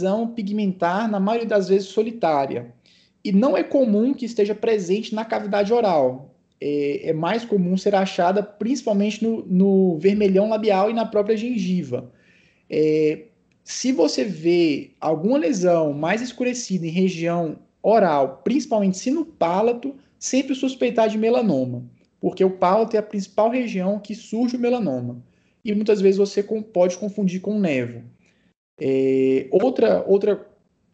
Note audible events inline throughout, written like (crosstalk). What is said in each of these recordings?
lesão pigmentar, na maioria das vezes solitária. E não é comum que esteja presente na cavidade oral. É, é mais comum ser achada principalmente no, no, vermelhão labial e na própria gengiva. É, se você vê alguma lesão mais escurecida em região oral, principalmente se no pálato, sempre suspeitar de melanoma, porque o pálato é a principal região que surge o melanoma. E muitas vezes você pode confundir com o nevo. É, outra, outra,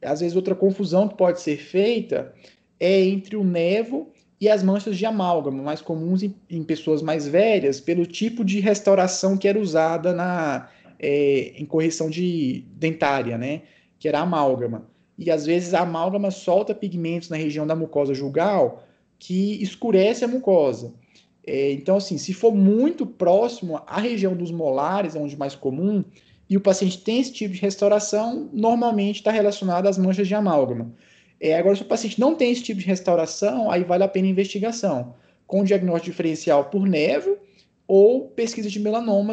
às vezes, outra confusão que pode ser feita é entre o nevo e as manchas de amálgama, mais comuns em, em pessoas mais velhas, pelo tipo de restauração que era usada na, é, em correção de dentária, né? Que era amálgama. E às vezes a amálgama solta pigmentos na região da mucosa jugal que escurece a mucosa. É, então, assim, se for muito próximo à região dos molares, é onde mais comum, e o paciente tem esse tipo de restauração, normalmente está relacionado às manchas de amálgama. É, agora, se o paciente não tem esse tipo de restauração, aí vale a pena a investigação, com diagnóstico diferencial por nevo ou pesquisa de melanoma,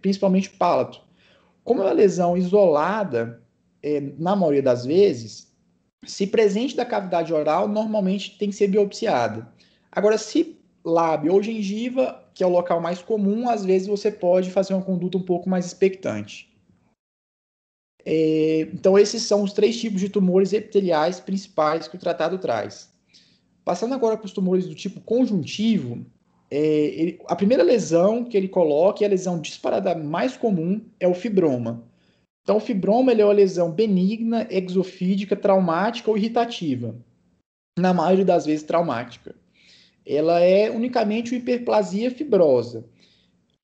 principalmente pálato. Como é uma lesão isolada, é, na maioria das vezes, se presente da cavidade oral, normalmente tem que ser biopsiada. Agora, se lábio ou gengiva, que é o local mais comum, às vezes você pode fazer uma conduta um pouco mais expectante. É, então, esses são os três tipos de tumores epiteliais principais que o tratado traz. Passando agora para os tumores do tipo conjuntivo, é, ele, a primeira lesão que ele coloca, e a lesão disparada mais comum, é o fibroma. Então, o fibroma é uma lesão benigna, exofídica, traumática ou irritativa. Na maioria das vezes, traumática. Ela é unicamente uma hiperplasia fibrosa.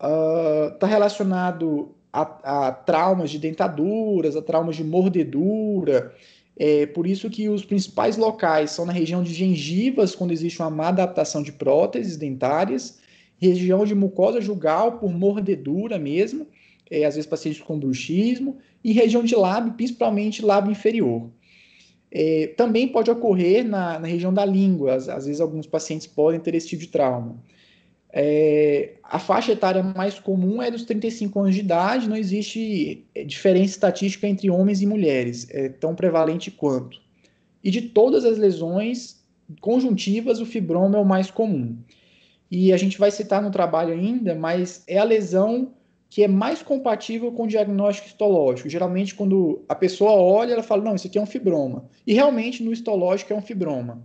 Está ah, uh, relacionado a, a traumas de dentaduras, a traumas de mordedura. É por isso que os principais locais são na região de gengivas, quando existe uma má adaptação de próteses dentárias, região de mucosa jugal por mordedura mesmo, é, às vezes pacientes com bruxismo, e região de lábio, principalmente lábio inferior. É, também pode ocorrer na, na região da língua, às, às, vezes alguns pacientes podem ter esse tipo de trauma. É, a faixa etária mais comum é dos 35 anos de idade, não existe é, diferença estatística entre homens e mulheres, é tão prevalente quanto. E de todas as lesões conjuntivas, o fibroma é o mais comum. E a gente vai citar no trabalho ainda, mas é a lesão que é mais compatível com o diagnóstico histológico. Geralmente, quando a pessoa olha, ela fala: não, isso aqui é um fibroma. E realmente, no histológico, é um fibroma.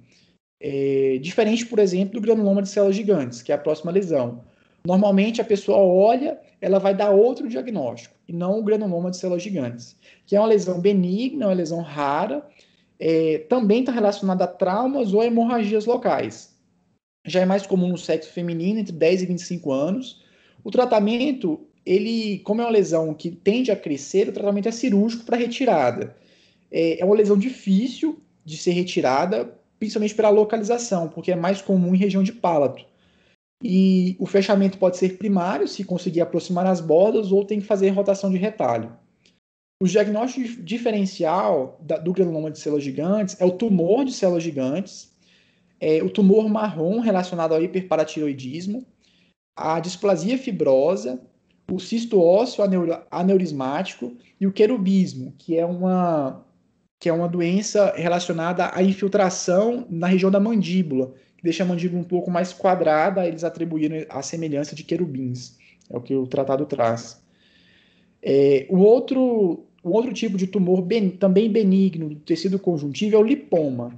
É, diferente, por exemplo, do granuloma de células gigantes, que é a próxima lesão. Normalmente a pessoa olha, ela vai dar outro diagnóstico, e não o granuloma de células gigantes, que é uma lesão benigna, uma lesão rara, é, também está relacionada a traumas ou hemorragias locais. Já é mais comum no sexo feminino, entre 10 e 25 anos. O tratamento, ele, como é uma lesão que tende a crescer, o tratamento é cirúrgico para retirada. É, é uma lesão difícil de ser retirada, principalmente pela localização, porque é mais comum em região de palato. E o fechamento pode ser primário, se conseguir aproximar as bordas, ou tem que fazer rotação de retalho. O diagnóstico diferencial da, do granuloma de células gigantes é o tumor de células gigantes, é, o tumor marrom relacionado ao hiperparatiroidismo, a displasia fibrosa, o cisto ósseo aneurismático e o querubismo, que é uma que é uma doença relacionada à infiltração na região da mandíbula, que deixa a mandíbula um pouco mais quadrada, eles atribuíram a semelhança de querubins. É o que o tratado traz. É, o outro, o outro tipo de tumor ben, também benigno do tecido conjuntivo é o lipoma.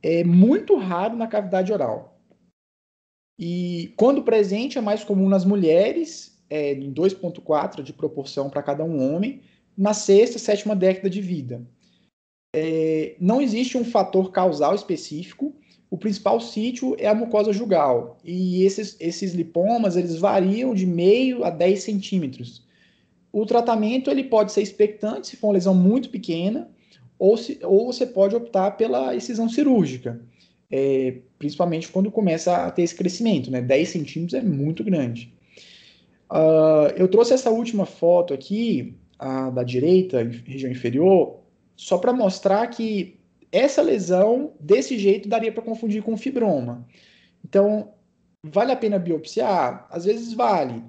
É muito raro na cavidade oral. E quando presente é mais comum nas mulheres, é, em 2,4 de proporção para cada um homem, na sexta, sétima década de vida é, não existe um fator causal específico. O principal sítio é a mucosa jugal. E esses, esses lipomas, eles variam de meio a 10 centímetros. O tratamento, ele pode ser expectante, se for uma lesão muito pequena, ou, se, ou você pode optar pela excisão cirúrgica. É, principalmente quando começa a ter esse crescimento, né? 10 centímetros é muito grande. Uh, eu trouxe essa última foto aqui, a da direita, região inferior, só para mostrar que essa lesão, desse jeito, daria para confundir com fibroma. Então, vale a pena biopsiar? Ah, às vezes vale.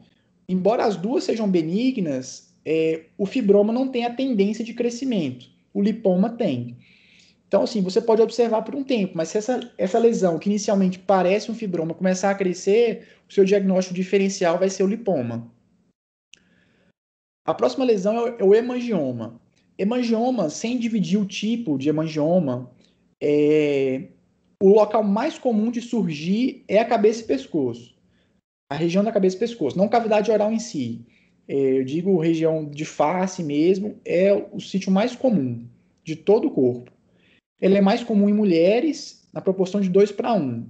Embora as duas sejam benignas, é, o fibroma não tem a tendência de crescimento, o lipoma tem. Então, assim, você pode observar por um tempo, mas se essa, essa lesão, que inicialmente parece um fibroma, começar a crescer, o seu diagnóstico diferencial vai ser o lipoma. A próxima lesão é o é hemangioma. Hemangioma, sem dividir o tipo de hemangioma, é... o local mais comum de surgir é a cabeça e pescoço. A região da cabeça e pescoço, não cavidade oral em si. É, eu digo região de face mesmo, é o sítio mais comum de todo o corpo. Ele é mais comum em mulheres, na proporção de 2 para 1.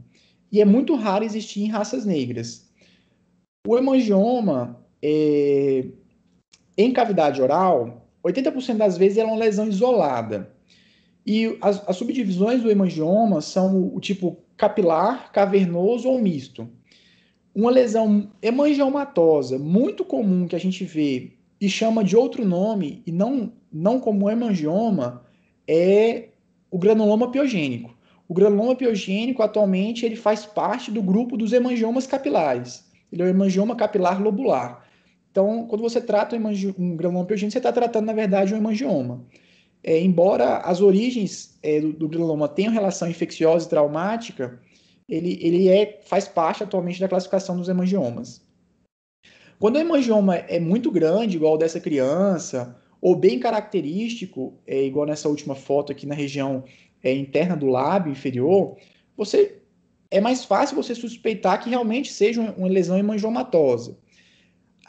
E é muito raro existir em raças negras. O hemangioma é... em cavidade oral 80% das vezes ela é uma lesão isolada. E as, as subdivisões do hemangioma são o, o, tipo capilar, cavernoso ou misto. Uma lesão hemangiomatosa muito comum que a gente vê e chama de outro nome e não, não como hemangioma é o granuloma piogênico. O granuloma piogênico atualmente ele faz parte do grupo dos hemangiomas capilares. Ele é o hemangioma capilar lobular. Então, quando você trata um, um granuloma piogênico, você está tratando, na verdade, um hemangioma. É, embora as origens é, do, do granuloma tenham relação infecciosa e traumática, ele, ele é, faz parte atualmente da classificação dos hemangiomas. Quando o hemangioma é muito grande, igual dessa criança, ou bem característico, é, igual nessa última foto aqui na região é, interna do lábio inferior, você é mais fácil você suspeitar que realmente seja uma lesão hemangiomatosa.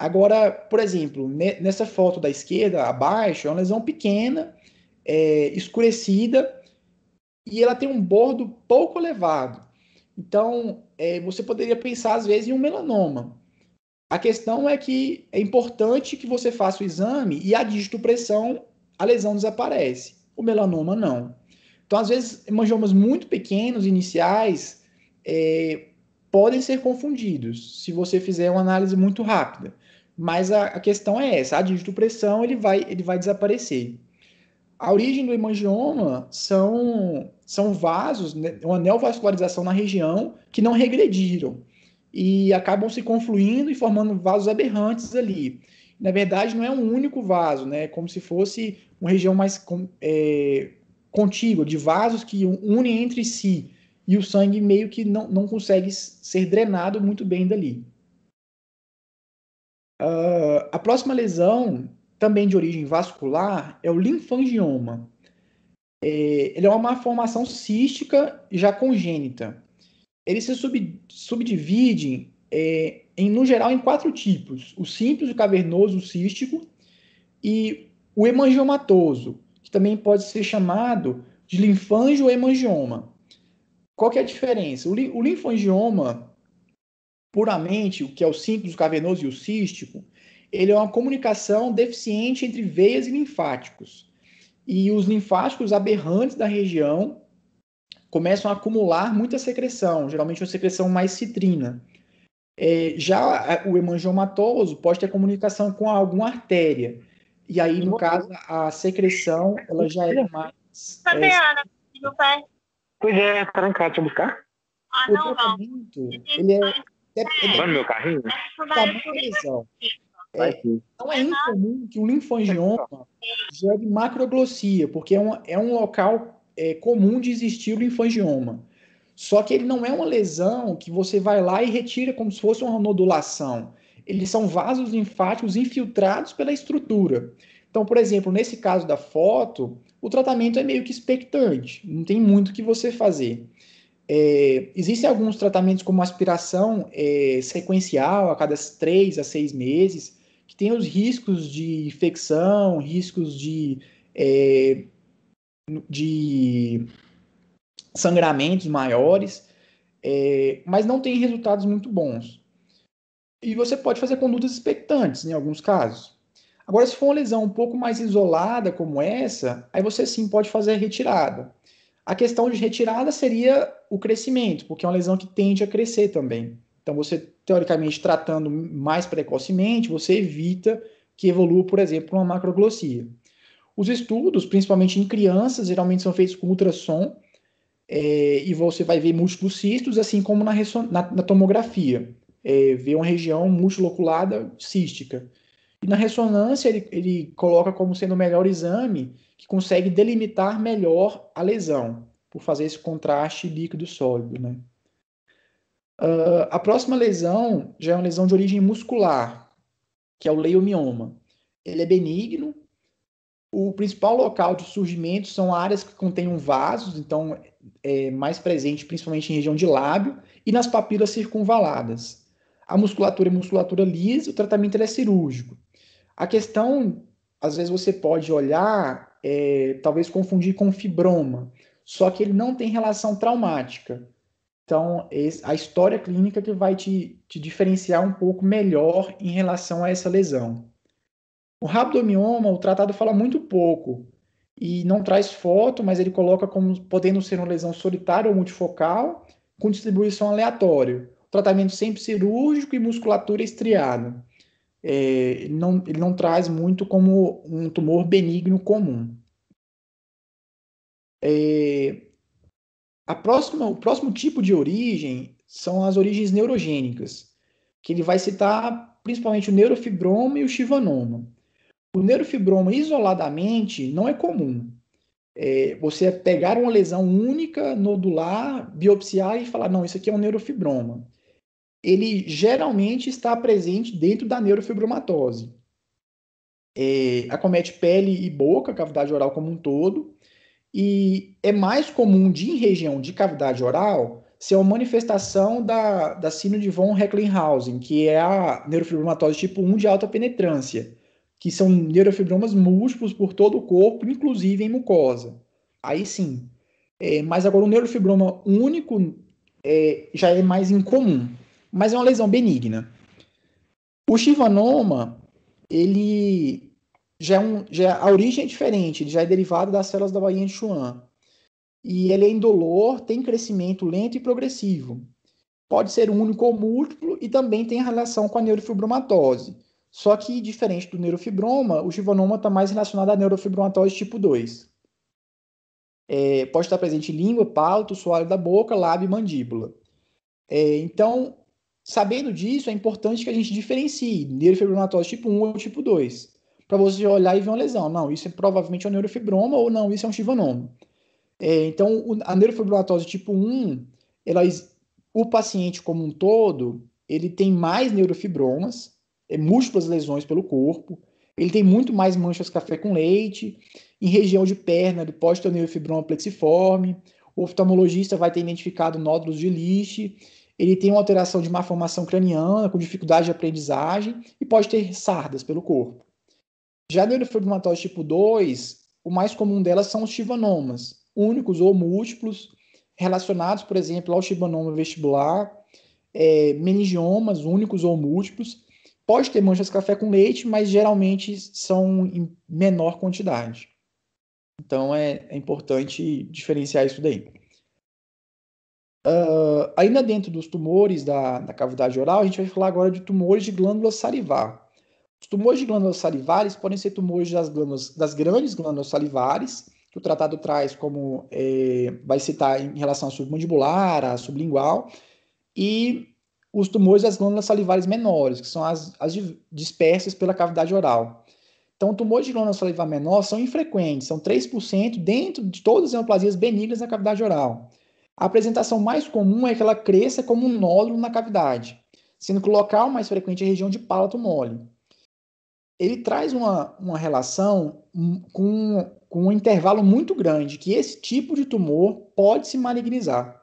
Agora, por exemplo, nessa foto da esquerda, abaixo, é uma lesão pequena, é, escurecida, e ela tem um bordo pouco elevado. Então, é, você poderia pensar, às vezes, em um melanoma. A questão é que é importante que você faça o exame e a digitopressão, a lesão desaparece. O melanoma, não. Então, às vezes, hemangiomas muito pequenos, iniciais, é, podem ser confundidos se você fizer uma análise muito rápida. Mas a, a questão é essa, a digitopressão ele vai, ele vai desaparecer. A origem do hemangioma são, são vasos, né, uma neovascularização na região que não regrediram e acabam se confluindo e formando vasos aberrantes ali. Na verdade, não é um único vaso, né? É como se fosse uma região mais é, contígua, de vasos que unem entre si e o sangue meio que não, não consegue ser drenado muito bem dali. Uh, a próxima lesão, também de origem vascular, é o linfangioma. É, ele é uma malformação cística já congênita. Ele se sub, subdivide, é, em, no geral, em quatro tipos: o simples, o cavernoso, o cístico e o hemangiomatoso, que também pode ser chamado de linfangio hemangioma. Qual que é a diferença? O, o linfangioma puramente, o que é o simples, o cavernoso e o cístico, ele é uma comunicação deficiente entre veias e linfáticos. E os linfáticos aberrantes da região começam a acumular muita secreção, geralmente uma secreção mais citrina. É, já é, o hemangiomatoso pode ter comunicação com alguma artéria. E aí, no uhum. caso, a secreção ela já é mais. Cadê tá é, Ana? Né? Pois é, trancar, deixa eu buscar. Ah, não, não. Ele é é, Vai é tá no meu carrinho? Tá bom, é, Então é incomum que o linfangioma gere macroglossia, porque é, é um local é, comum de existir o linfangioma. Só que ele não é uma lesão que você vai lá e retira como se fosse uma nodulação. Eles são vasos linfáticos infiltrados pela estrutura. Então, por exemplo, nesse caso da foto, o tratamento é meio que expectante, não tem muito o que você fazer. É, existem alguns tratamentos como aspiração é, sequencial a cada três a seis meses, que tem os riscos de infecção, riscos de, é, de sangramentos maiores, é, mas não tem resultados muito bons. E você pode fazer condutas expectantes em alguns casos. Agora, se for uma lesão um pouco mais isolada como essa, aí você sim pode fazer a retirada. A questão de retirada seria o crescimento, porque é uma lesão que tende a crescer também. Então, você, teoricamente, tratando mais precocemente, você evita que evolua, por exemplo, uma macroglossia. Os estudos, principalmente em crianças, geralmente são feitos com ultrassom, é, e você vai ver múltiplos cistos, assim como na, na, na tomografia. É, uma região multiloculada cística. E na ressonância, ele, ele coloca como sendo o melhor exame que consegue delimitar melhor a lesão, por fazer esse contraste líquido-sólido. Né? Uh, a próxima lesão já é uma lesão de origem muscular, que é o leiomioma. Ele é benigno. O principal local de surgimento são áreas que contêm vasos, então é mais presente principalmente em região de lábio e nas papilas circunvaladas. A musculatura é musculatura lisa, o tratamento é cirúrgico. A questão, às vezes você pode olhar é, talvez confundir com fibroma, só que ele não tem relação traumática. Então, a história clínica que vai te, te diferenciar um pouco melhor em relação a essa lesão. O rabdomioma, o tratado fala muito pouco e não traz foto, mas ele coloca como podendo ser uma lesão solitária ou multifocal, com distribuição aleatória. tratamento sempre cirúrgico e musculatura estriada é, ele, não, ele não traz muito como um tumor benigno comum. É, a próxima, o próximo tipo de origem são as origens neurogênicas, que ele vai citar principalmente o neurofibroma e o chivanoma. O neurofibroma isoladamente não é comum. É, você é pegar uma lesão única, nodular, biopsiar e falar, não, isso aqui é um neurofibroma ele geralmente está presente dentro da neurofibromatose. É, acomete pele e boca, cavidade oral como um todo, e é mais comum de em região de cavidade oral ser uma manifestação da, da síndrome de von Recklinghausen, que é a neurofibromatose tipo 1 de alta penetrância, que são neurofibromas múltiplos por todo o corpo, inclusive em mucosa. Aí sim. É, mas agora o neurofibroma único é, já é mais incomum mas é uma lesão benigna. O chivanoma, ele já é um, já, é, a origem é diferente, ele já é derivado das células da bainha de Schwann. E ele é indolor, tem crescimento lento e progressivo. Pode ser único ou múltiplo e também tem relação com a neurofibromatose. Só que, diferente do neurofibroma, o chivanoma está mais relacionado à neurofibromatose tipo 2. É, pode estar presente em língua, palato, soalho da boca, lábio e mandíbula. É, então, Sabendo disso, é importante que a gente diferencie neurofibromatose tipo 1 ou tipo 2, para você olhar e ver uma lesão. Não, isso é provavelmente um neurofibroma ou não, isso é um chivanoma. É, então, a neurofibromatose tipo 1, ela, o paciente como um todo, ele tem mais neurofibromas, é, múltiplas lesões pelo corpo, ele tem muito mais manchas café com leite, em região de perna ele pode ter neurofibroma plexiforme, o oftalmologista vai ter identificado nódulos de lixe, ele tem uma alteração de má formação craniana, com dificuldade de aprendizagem e pode ter sardas pelo corpo. Já neurofibromatose tipo 2, o mais comum delas são os chivanomas, únicos ou múltiplos, relacionados, por exemplo, ao chibanoma vestibular, é, meningiomas únicos ou múltiplos. Pode ter manchas de café com leite, mas geralmente são em menor quantidade. Então é, é importante diferenciar isso daí. Uh, ainda dentro dos tumores da, da, cavidade oral, a gente vai falar agora de tumores de glândula salivar. Os tumores de glândulas salivares podem ser tumores das, glândulas, das grandes glândulas salivares, que o tratado traz como é, vai citar em relação à submandibular, à sublingual, e os tumores das glândulas salivares menores, que são as, as dispersas pela cavidade oral. Então, tumores de glândula salivar menor são infrequentes, são 3% dentro de todas as neoplasias benignas na cavidade oral. A apresentação mais comum é que ela cresça como um nódulo na cavidade, sendo que o local mais frequente é a região de palato mole. Ele traz uma, uma relação hum, com, com um intervalo muito grande, que esse tipo de tumor pode se malignizar.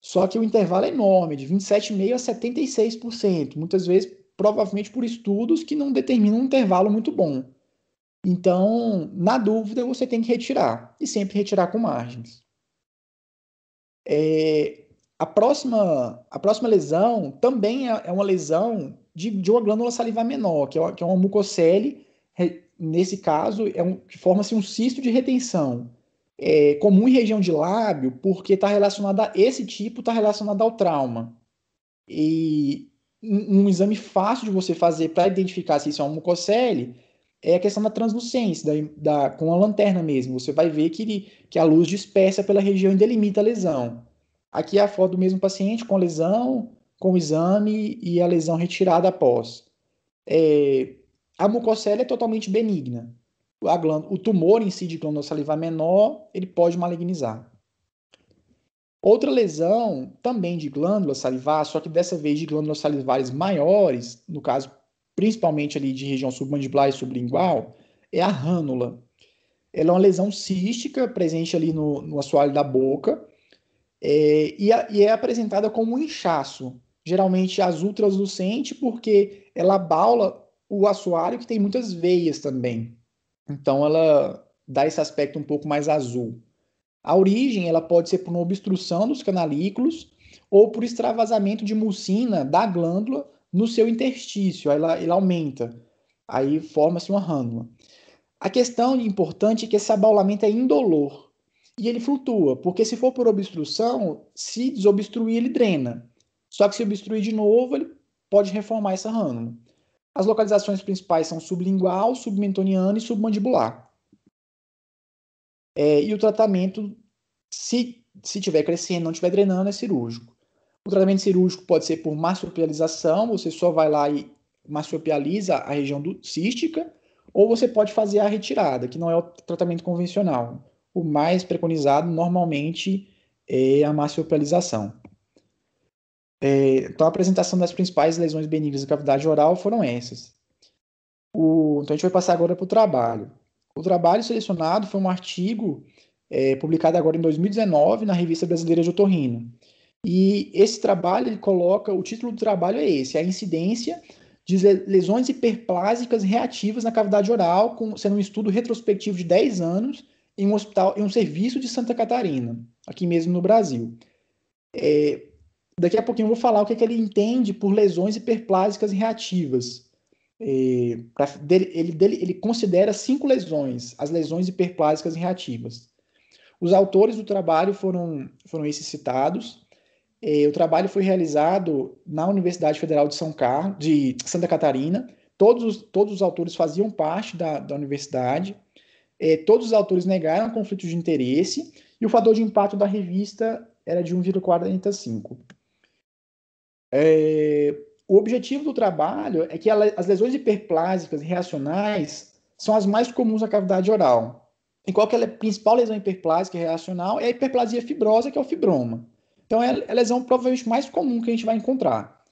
Só que o intervalo é enorme, de 27,5% a 76%, muitas vezes provavelmente por estudos que não determinam um intervalo muito bom. Então, na dúvida, você tem que retirar, e sempre retirar com margens. É, a, próxima, a próxima lesão também é, é uma lesão de, de, uma glândula salivar menor, que é uma, que é uma mucocele, nesse caso, é um, que forma-se um cisto de retenção. É comum em região de lábio, porque está relacionada a esse tipo, está relacionada ao trauma. E um, um, exame fácil de você fazer para identificar se isso é uma mucocele é a questão da translucência, da, da, com a lanterna mesmo. Você vai ver que, que a luz dispersa pela região e delimita a lesão. Aqui é a foto do mesmo paciente com lesão, com o exame e a lesão retirada após. É, a mucocele é totalmente benigna. o tumor em si de glândula salivar menor, ele pode malignizar. Outra lesão, também de glândula salivar, só que dessa vez de glândulas salivares maiores, no caso principalmente ali de região submandibular e sublingual, é a rânula. Ela é uma lesão cística presente ali no, no assoalho da boca é, e, a, e, é apresentada como um inchaço, geralmente azul translucente, porque ela baula o assoalho que tem muitas veias também. Então ela dá esse aspecto um pouco mais azul. A origem ela pode ser por uma obstrução dos canalículos ou por extravasamento de mucina da glândula no seu interstício, ela, ela aumenta, aí forma-se uma rânula. A questão importante é que esse abaulamento é indolor e ele flutua, porque se for por obstrução, se desobstruir, ele drena. Só que se obstruir de novo, ele pode reformar essa rânula. As localizações principais são sublingual, submentoniana e submandibular. É, e o tratamento, se, se tiver crescendo, não estiver drenando, é cirúrgico. O tratamento cirúrgico pode ser por mastopialização. você só vai lá e mastopializa a região do, cística, ou você pode fazer a retirada, que não é o tratamento convencional. O mais preconizado normalmente é a mastopialização. É, então, a apresentação das principais lesões benignas da cavidade oral foram essas. O, então, a gente vai passar agora para o trabalho. O trabalho selecionado foi um artigo é, publicado agora em 2019 na Revista Brasileira de Otorrino. E esse trabalho, ele coloca, o título do trabalho é esse, é a incidência de lesões hiperplásicas reativas na cavidade oral, com, sendo um estudo retrospectivo de 10 anos em um hospital, em um serviço de Santa Catarina, aqui mesmo no Brasil. É, daqui a pouquinho eu vou falar o que, é que ele entende por lesões hiperplásicas reativas. É, pra, dele, ele, dele, ele considera cinco lesões, as lesões hiperplásicas reativas. Os autores do trabalho foram, foram esses citados, é, o trabalho foi realizado na Universidade Federal de São Carlos, de Santa Catarina. Todos os, todos os autores faziam parte da, da universidade. É, todos os autores negaram conflitos de interesse e o fator de impacto da revista era de 1,45. É, o objetivo do trabalho é que as lesões hiperplásicas reacionais são as mais comuns na cavidade oral. E qual que é a principal lesão hiperplásica reacional? É a hiperplasia fibrosa, que é o fibroma. Então é a é lesão provavelmente mais comum que a gente vai encontrar.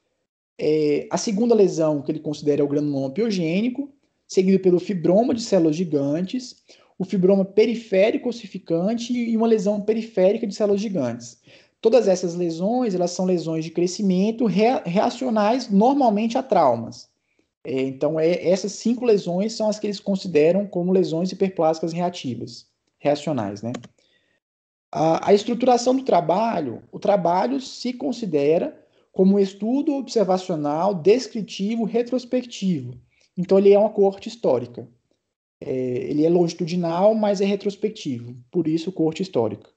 É, a segunda lesão que ele considera é o granuloma piogênico, seguido pelo fibroma de células gigantes, o fibroma periférico ossificante e uma lesão periférica de células gigantes. Todas essas lesões, elas são lesões de crescimento reacionais normalmente a traumas. É, então, é, essas cinco lesões são as que eles consideram como lesões hiperplásicas reativas, reacionais, né? A, a estruturação do trabalho, o trabalho se considera como um estudo observacional, descritivo, retrospectivo. Então, ele é uma corte histórica. É, ele é longitudinal, mas é retrospectivo, por isso, corte histórica.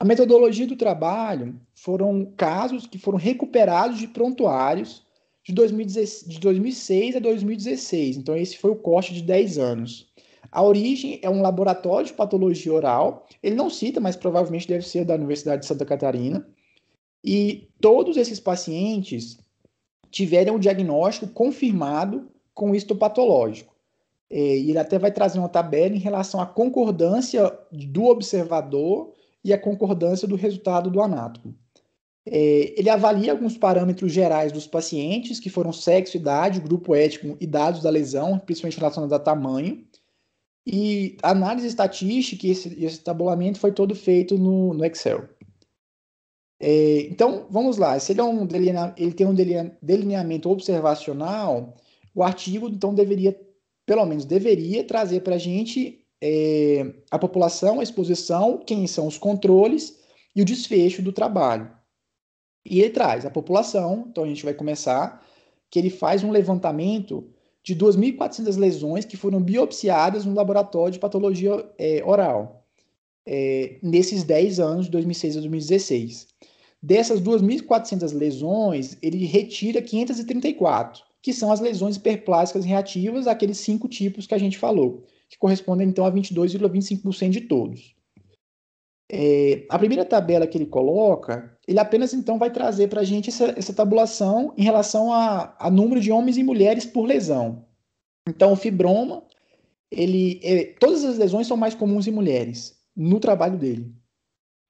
A metodologia do trabalho foram casos que foram recuperados de prontuários de, 2006 a 2016. Então, esse foi o corte de 10 anos. A origem é um laboratório de patologia oral. Ele não cita, mas provavelmente deve ser da Universidade de Santa Catarina. E todos esses pacientes tiveram o diagnóstico confirmado com histopatológico. É, ele até vai trazer uma tabela em relação à concordância do observador e à concordância do resultado do anátomo. É, ele avalia alguns parâmetros gerais dos pacientes, que foram sexo, idade, grupo étnico e dados da lesão, principalmente relacionados a tamanho. E a análise estatística, esse, esse tabulamento foi todo feito no, no Excel. É, então, vamos lá. Se ele, é um delinea, ele tem um delineamento observacional, o artigo, então, deveria, pelo menos deveria, trazer para a gente é, a população, a exposição, quem são os controles e o desfecho do trabalho. E ele traz a população, então a gente vai começar, que ele faz um levantamento de 2.400 lesões que foram biopsiadas no laboratório de patologia é, oral, é, nesses 10 anos, de 2006 a 2016. Dessas 2.400 lesões, ele retira 534, que são as lesões hiperplásicas reativas, aqueles cinco tipos que a gente falou, que correspondem então a 22,25% de todos. É, a primeira tabela que ele coloca, ele apenas então vai trazer para a gente essa, essa, tabulação em relação a, a, número de homens e mulheres por lesão. Então, o fibroma, ele, é, todas as lesões são mais comuns em mulheres, no trabalho dele.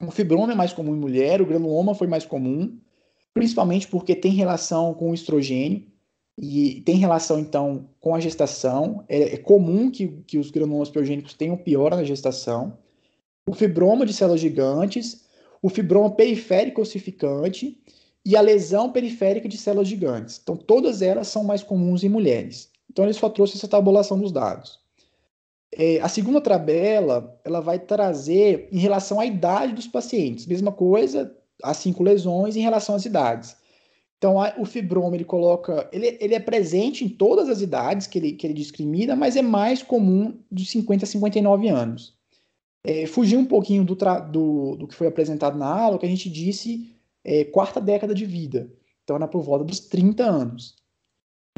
O fibroma é mais comum em mulher, o granuloma foi mais comum, principalmente porque tem relação com o estrogênio e tem relação, então, com a gestação. É, é comum que, que os granulomas piogênicos tenham piora na gestação o fibroma de células gigantes, o fibroma periférico ossificante e a lesão periférica de células gigantes. Então, todas elas são mais comuns em mulheres. Então, ele só trouxe essa tabulação dos dados. É, a segunda tabela, ela vai trazer em relação à idade dos pacientes. Mesma coisa, as cinco lesões em relação às idades. Então, a, o fibroma, ele coloca... Ele, ele é presente em todas as idades que ele, que ele discrimina, mas é mais comum de 50 a 59 anos é, fugir um pouquinho do, do, do, que foi apresentado na aula, o que a gente disse é, quarta década de vida. Então era por volta dos 30 anos.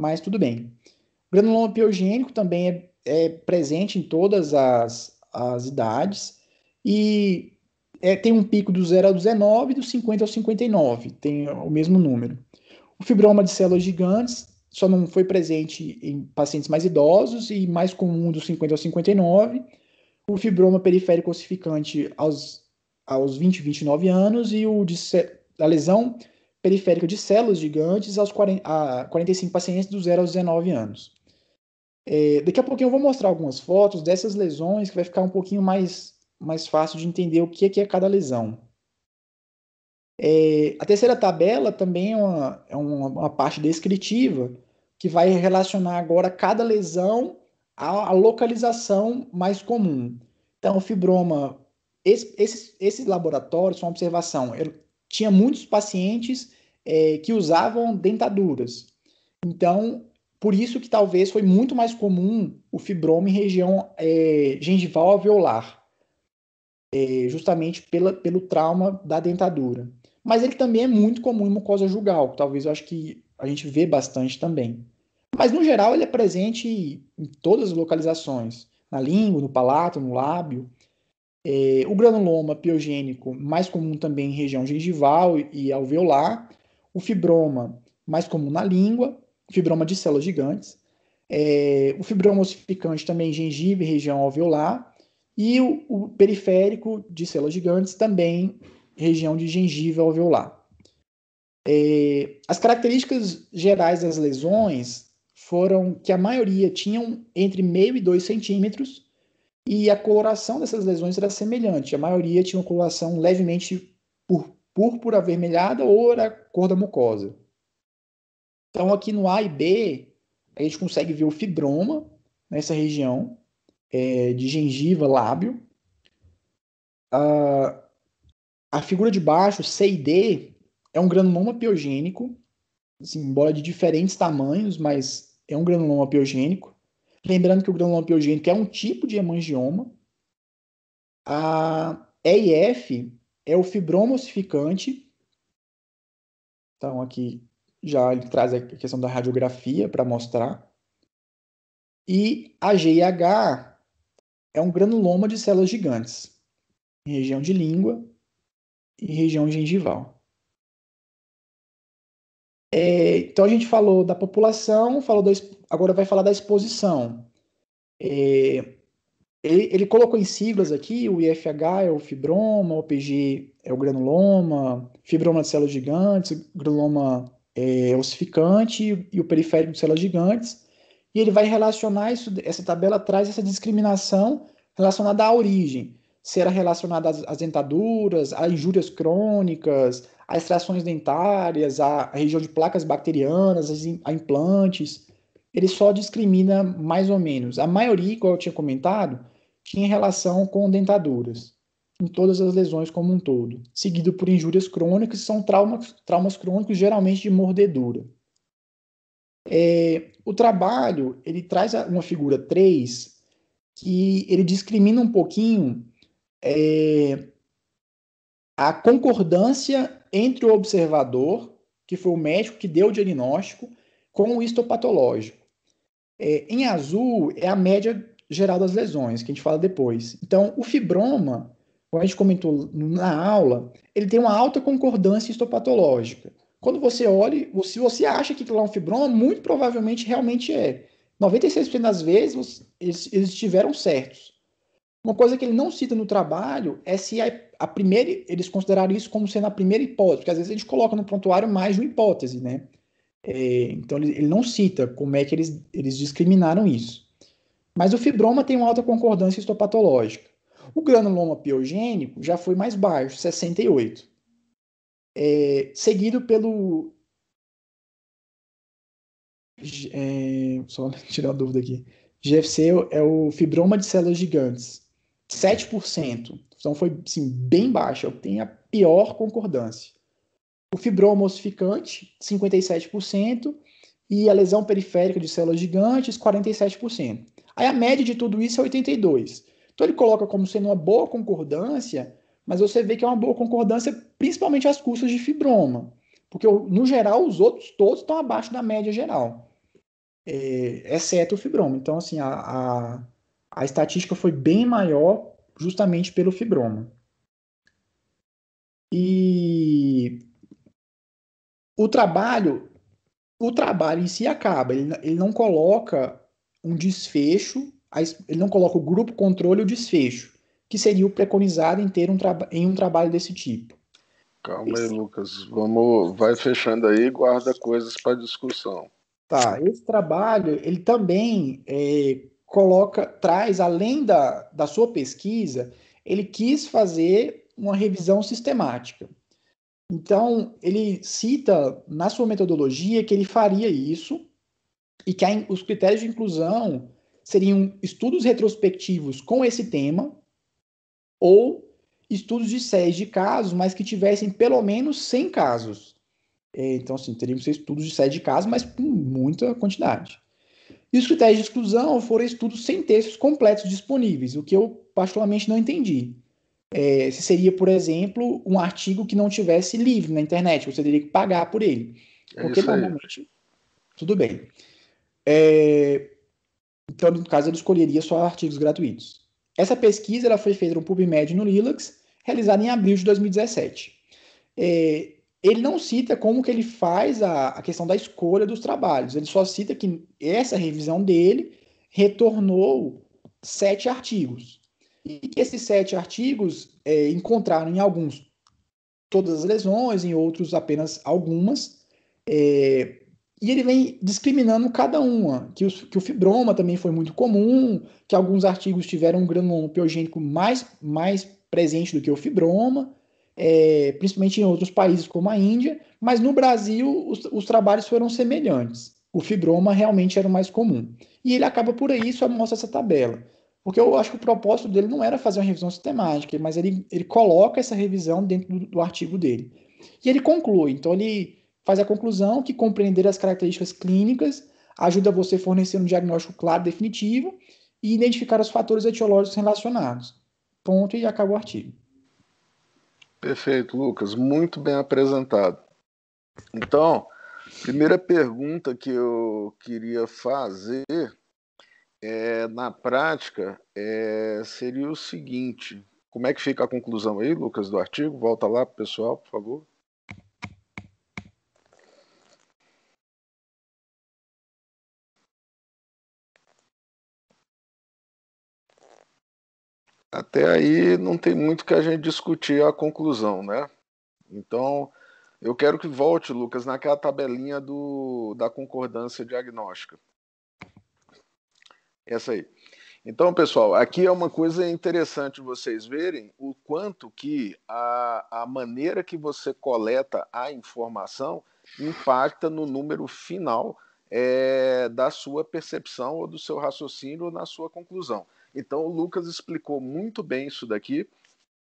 Mas tudo bem. O granuloma piogênico também é, é presente em todas as, as idades e é, tem um pico do 0 ao 19 e do 50 ao 59, tem o mesmo número. O fibroma de células gigantes só não foi presente em pacientes mais idosos e mais comum dos 50 ao 59 o fibroma periférico ossificante aos, aos 20, 29 anos e o de, a lesão periférica de células gigantes aos 40, a 45 pacientes dos 0 aos 19 anos. É, daqui a pouquinho eu vou mostrar algumas fotos dessas lesões que vai ficar um pouquinho mais, mais fácil de entender o que é, que é cada lesão. É, a terceira tabela também é uma, é uma, uma parte descritiva que vai relacionar agora cada lesão a, localização mais comum. Então, o fibroma, esses esse, esse laboratórios, uma observação, tinha muitos pacientes é, que usavam dentaduras. Então, por isso que talvez foi muito mais comum o fibroma em região é, gengival alveolar, é, justamente pela, pelo trauma da dentadura. Mas ele também é muito comum em mucosa jugal, que talvez eu acho que a gente vê bastante também. Mas, no geral, ele é presente em todas as localizações, na língua, no palato, no lábio. É, o granuloma piogênico, mais comum também em região gengival e alveolar. O fibroma, mais comum na língua, fibroma de células gigantes. É, o fibroma ossificante também gengiva e região alveolar. E o, o periférico de células gigantes também região de gengiva alveolar. É, as características gerais das lesões foram que a maioria tinham entre meio e dois centímetros e a coloração dessas lesões era semelhante. A maioria tinha uma coloração levemente púrpura avermelhada ou era cor da mucosa. Então aqui no A e B a gente consegue ver o fibroma nessa região é, de gengiva, lábio. A, a figura de baixo, C e D, é um granuloma piogênico assim, de diferentes tamanhos, mas é um granuloma piogênico. Lembrando que o granuloma piogênico é um tipo de hemangioma. A EIF é o fibroma ossificante. Então, aqui já ele traz a questão da radiografia para mostrar. E a GIH é um granuloma de células gigantes, em região de língua e região gengival. É, então a gente falou da população, falou da, agora vai falar da exposição. É, ele, ele, colocou em siglas aqui, o IFH é o fibroma, o OPG é o granuloma, fibroma de células gigantes, granuloma é, ossificante e o periférico de células gigantes. E ele vai relacionar isso, essa tabela traz essa discriminação relacionada à origem se era relacionada às, às, dentaduras, a injúrias crônicas, a extrações dentárias, a região de placas bacterianas, a implantes. Ele só discrimina mais ou menos. A maioria, como eu tinha comentado, tinha relação com dentaduras, em todas as lesões como um todo, seguido por injúrias crônicas, são traumas, traumas crônicos geralmente de mordedura. É, o trabalho, ele traz uma figura 3 que ele discrimina um pouquinho é, a concordância entre o observador, que foi o médico que deu o diagnóstico, com o histopatológico. É, em azul é a média geral das lesões, que a gente fala depois. Então, o fibroma, como a gente comentou na aula, ele tem uma alta concordância histopatológica. Quando você olha, se você acha que aquilo é um fibroma, muito provavelmente realmente é. 96% das vezes eles, estiveram certos. Uma coisa que ele não cita no trabalho é se a a primeira, eles consideraram isso como sendo a primeira hipótese, porque às vezes eles colocam no prontuário mais de uma hipótese, né? É, então ele, ele, não cita como é que eles, eles discriminaram isso. Mas o fibroma tem uma alta concordância histopatológica. O granuloma piogênico já foi mais baixo, 68. É, seguido pelo. É, só (laughs) tirar a dúvida aqui. GFC é o fibroma de células gigantes, 7%. Então foi assim, bem baixa, eu tenho a pior concordância. O fibroma ossificante, 57%, e a lesão periférica de células gigantes, 47%. Aí a média de tudo isso é 82%. Então ele coloca como sendo uma boa concordância, mas você vê que é uma boa concordância principalmente às custas de fibroma, porque no geral os outros todos estão abaixo da média geral, é, exceto o fibroma. Então, assim, a, a, a estatística foi bem maior justamente pelo fibroma. E o trabalho, o trabalho em si acaba, ele, ele não coloca um desfecho, ele não coloca o grupo controle e o desfecho, que seria o preconizado em ter um, em um trabalho desse tipo. Calma esse... aí, Lucas. Vamos, vai fechando aí e guarda coisas para discussão. Tá, esse trabalho, ele também é, coloca, traz, além da, da sua pesquisa, ele quis fazer uma revisão sistemática. Então, ele cita na sua metodologia que ele faria isso e que a, os critérios de inclusão seriam estudos retrospectivos com esse tema ou estudos de séries de casos, mas que tivessem pelo menos 100 casos. É, então, assim, teríamos estudos de séries de casos, mas com muita quantidade. E os critérios de exclusão foram estudos sem textos completos disponíveis, o que eu particularmente não entendi. É, se seria, por exemplo, um artigo que não tivesse livre na internet, você teria que pagar por ele. É porque normalmente. Tudo bem. É, então, no caso, ele escolheria só artigos gratuitos. Essa pesquisa ela foi feita no PubMed no Lilacs, realizada em abril de 2017. É, ele não cita como que ele faz a, a questão da escolha dos trabalhos. Ele só cita que essa revisão dele retornou sete artigos. E que esses sete artigos é, encontraram em alguns todas as lesões, em outros apenas algumas. É, e ele vem discriminando cada uma, que, os, que, o fibroma também foi muito comum, que alguns artigos tiveram um granuloma piogênico mais, mais presente do que o fibroma, é, principalmente em outros países como a Índia, mas no Brasil os, os trabalhos foram semelhantes. O fibroma realmente era o mais comum. E ele acaba por aí, só mostra essa tabela. Porque eu acho que o propósito dele não era fazer uma revisão sistemática, mas ele, ele coloca essa revisão dentro do, do artigo dele. E ele conclui, então ele faz a conclusão que compreender as características clínicas ajuda você a fornecer um diagnóstico claro definitivo e identificar os fatores etiológicos relacionados. Ponto e acaba o artigo. Perfeito, Lucas. Muito bem apresentado. Então, primeira pergunta que eu queria fazer é, na prática é, seria o seguinte: como é que fica a conclusão aí, Lucas, do artigo? Volta lá, pessoal, por favor. até aí não tem muito que a gente discutir a conclusão, né? Então, eu quero que volte, Lucas, naquela tabelinha do, da concordância diagnóstica. Essa aí. Então, pessoal, aqui é uma coisa interessante vocês verem o quanto que a, a maneira que você coleta a informação impacta no número final é, da sua percepção ou do seu raciocínio ou na sua conclusão. Então o Lucas explicou muito bem isso daqui.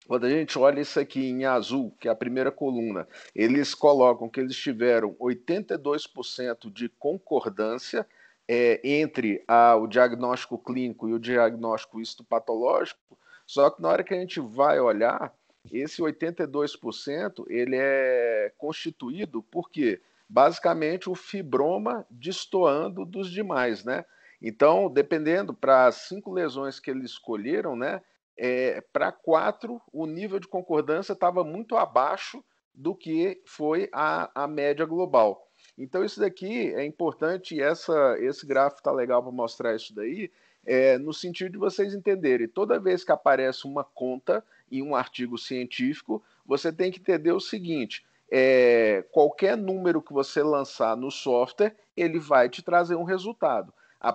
Quando a gente olha isso aqui em azul, que é a primeira coluna, eles colocam que eles tiveram 82% de concordância é, entre a, o diagnóstico clínico e o diagnóstico histopatológico, só que na hora que a gente vai olhar, esse 82% ele é constituído por quê? Basicamente o fibroma destoando dos demais, né? Então, dependendo para as cinco lesões que eles escolheram, né, é, para quatro o nível de concordância estava muito abaixo do que foi a, a média global. Então, isso daqui é importante, essa, esse gráfico está legal para mostrar isso daí, é, no sentido de vocês entenderem, toda vez que aparece uma conta em um artigo científico, você tem que entender o seguinte: é, qualquer número que você lançar no software, ele vai te trazer um resultado a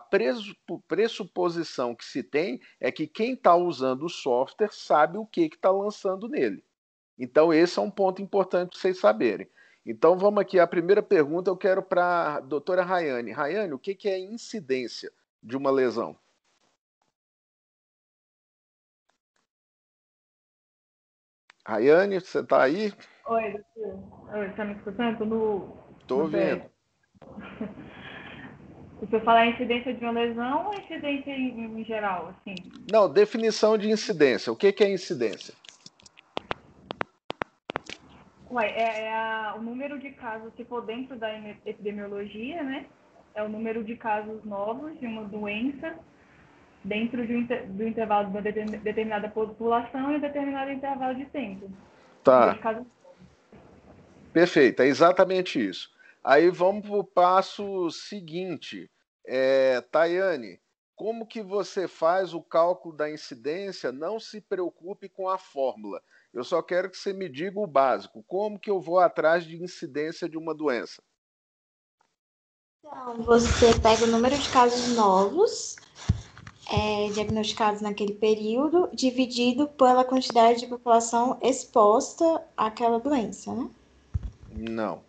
pressuposição que se tem é que quem está usando o software sabe o que está lançando nele. Então, esse é um ponto importante para vocês saberem. Então, vamos aqui. A primeira pergunta eu quero para a doutora Rayane. Rayane, o que, que é incidência de uma lesão? Rayane, você está aí? Oi, doutor. está me escutando? Estou no... ouvindo. (laughs) Se eu falar incidência de uma lesão ou incidência em, em geral, assim? Não, definição de incidência. O que, que é incidência? Ué, é, é a, o número de casos, se for dentro da epidemiologia, né? É o número de casos novos de uma doença dentro de um, do intervalo de uma determinada população e um determinado intervalo de tempo. Tá. Perfeito, é exatamente isso. Aí vamos para o passo seguinte. É, Tayane, como que você faz o cálculo da incidência? Não se preocupe com a fórmula. Eu só quero que você me diga o básico. Como que eu vou atrás de incidência de uma doença? Então, você pega o número de casos novos é, diagnosticados naquele período, dividido pela quantidade de população exposta àquela doença, né? Não.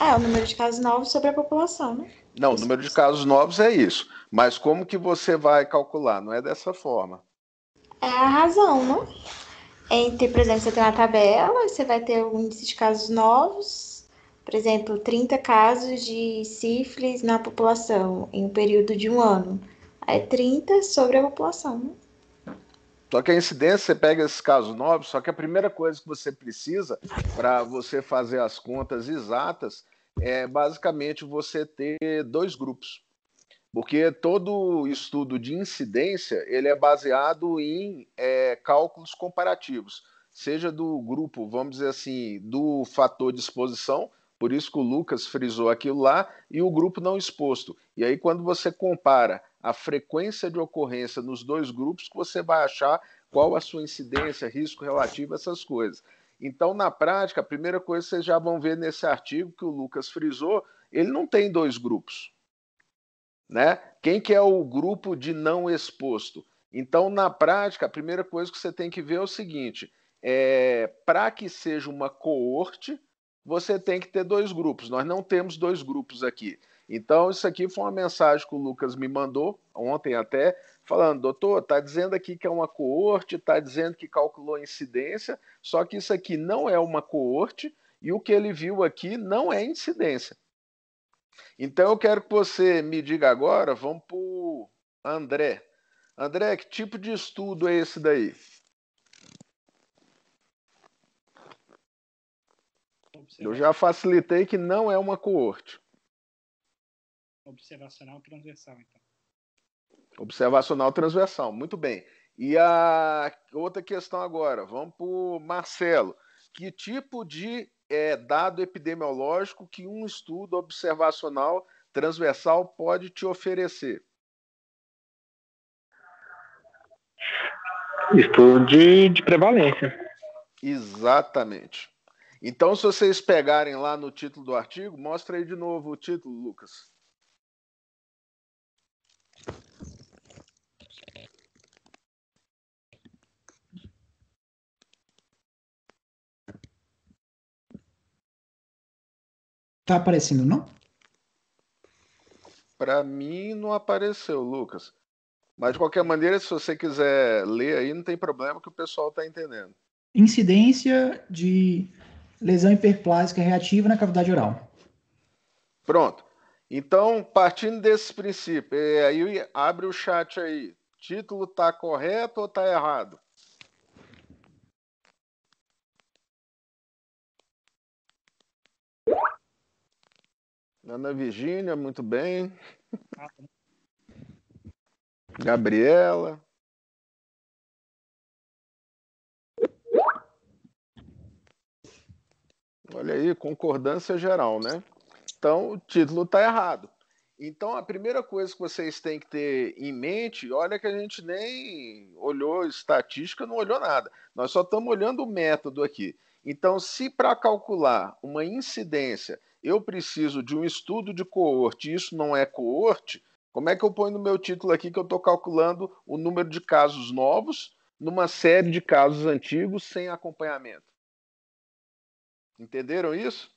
É, o número de casos novos sobre a população, né? Não, o número de casos novos é isso. Mas como que você vai calcular? Não é dessa forma. É a razão, né? Entre, por exemplo, você tem uma tabela, você vai ter o índice de casos novos, por exemplo, 30 casos de sífilis na população em um período de um ano. É 30 sobre a população, né? Só que a incidência, você pega esses casos novos, só que a primeira coisa que você precisa para você fazer as contas exatas é basicamente você ter dois grupos. Porque todo estudo de incidência ele é baseado em é, cálculos comparativos, seja do grupo, vamos dizer assim, do fator de exposição, por isso que o Lucas frisou aquilo lá, e o grupo não exposto. E aí, quando você compara a frequência de ocorrência nos dois grupos que você vai achar qual a sua incidência, risco relativo, essas coisas. Então, na prática, a primeira coisa que vocês já vão ver nesse artigo que o Lucas frisou, ele não tem dois grupos. Né? Quem que é o grupo de não exposto? Então, na prática, a primeira coisa que você tem que ver é o seguinte: é, para que seja uma coorte, você tem que ter dois grupos. Nós não temos dois grupos aqui. Então, isso aqui foi uma mensagem que o Lucas me mandou ontem até, falando: doutor, está dizendo aqui que é uma coorte, está dizendo que calculou a incidência, só que isso aqui não é uma coorte e o que ele viu aqui não é incidência. Então, eu quero que você me diga agora, vamos para o André. André, que tipo de estudo é esse daí? Eu já facilitei que não é uma coorte observacional transversal, então. Observacional transversal, muito bem. E a outra questão agora, vamos para o Marcelo. Que tipo de é, dado epidemiológico que um estudo observacional transversal pode te oferecer? Estudo de, de prevalência. Exatamente. Então, se vocês pegarem lá no título do artigo, mostra aí de novo o título, Lucas. Tá aparecendo, não? Para mim não apareceu, Lucas. Mas de qualquer maneira, se você quiser ler aí, não tem problema que o pessoal tá entendendo. Incidência de lesão hiperplásica reativa na cavidade oral. Pronto. Então, partindo desse princípio, aí abre o chat aí. Título tá correto ou tá errado? Ana Virgínia, muito bem. Ah. Gabriela. Olha aí, concordância geral, né? Então, o título está errado. Então, a primeira coisa que vocês têm que ter em mente, olha que a gente nem olhou estatística, não olhou nada. Nós só estamos olhando o método aqui. Então, se para calcular uma incidência eu preciso de um estudo de coorte, isso não é coorte, como é que eu ponho no meu título aqui que eu estou calculando o número de casos novos numa série de casos antigos sem acompanhamento? Entenderam isso?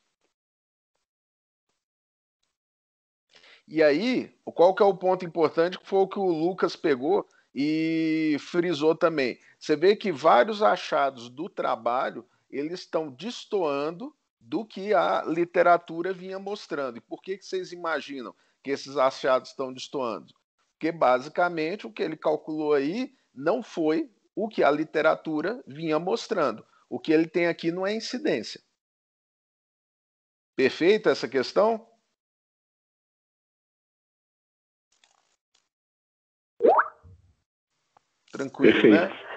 E aí, qual que é o ponto importante que foi o que o Lucas pegou e frisou também? Você vê que vários achados do trabalho eles estão destoando do que a literatura vinha mostrando. E por que, que vocês imaginam que esses achados estão destoando? Porque, basicamente, o que ele calculou aí não foi o que a literatura vinha mostrando. O que ele tem aqui não é incidência. Perfeita essa questão? Tranquilo, né? Perfeito. né?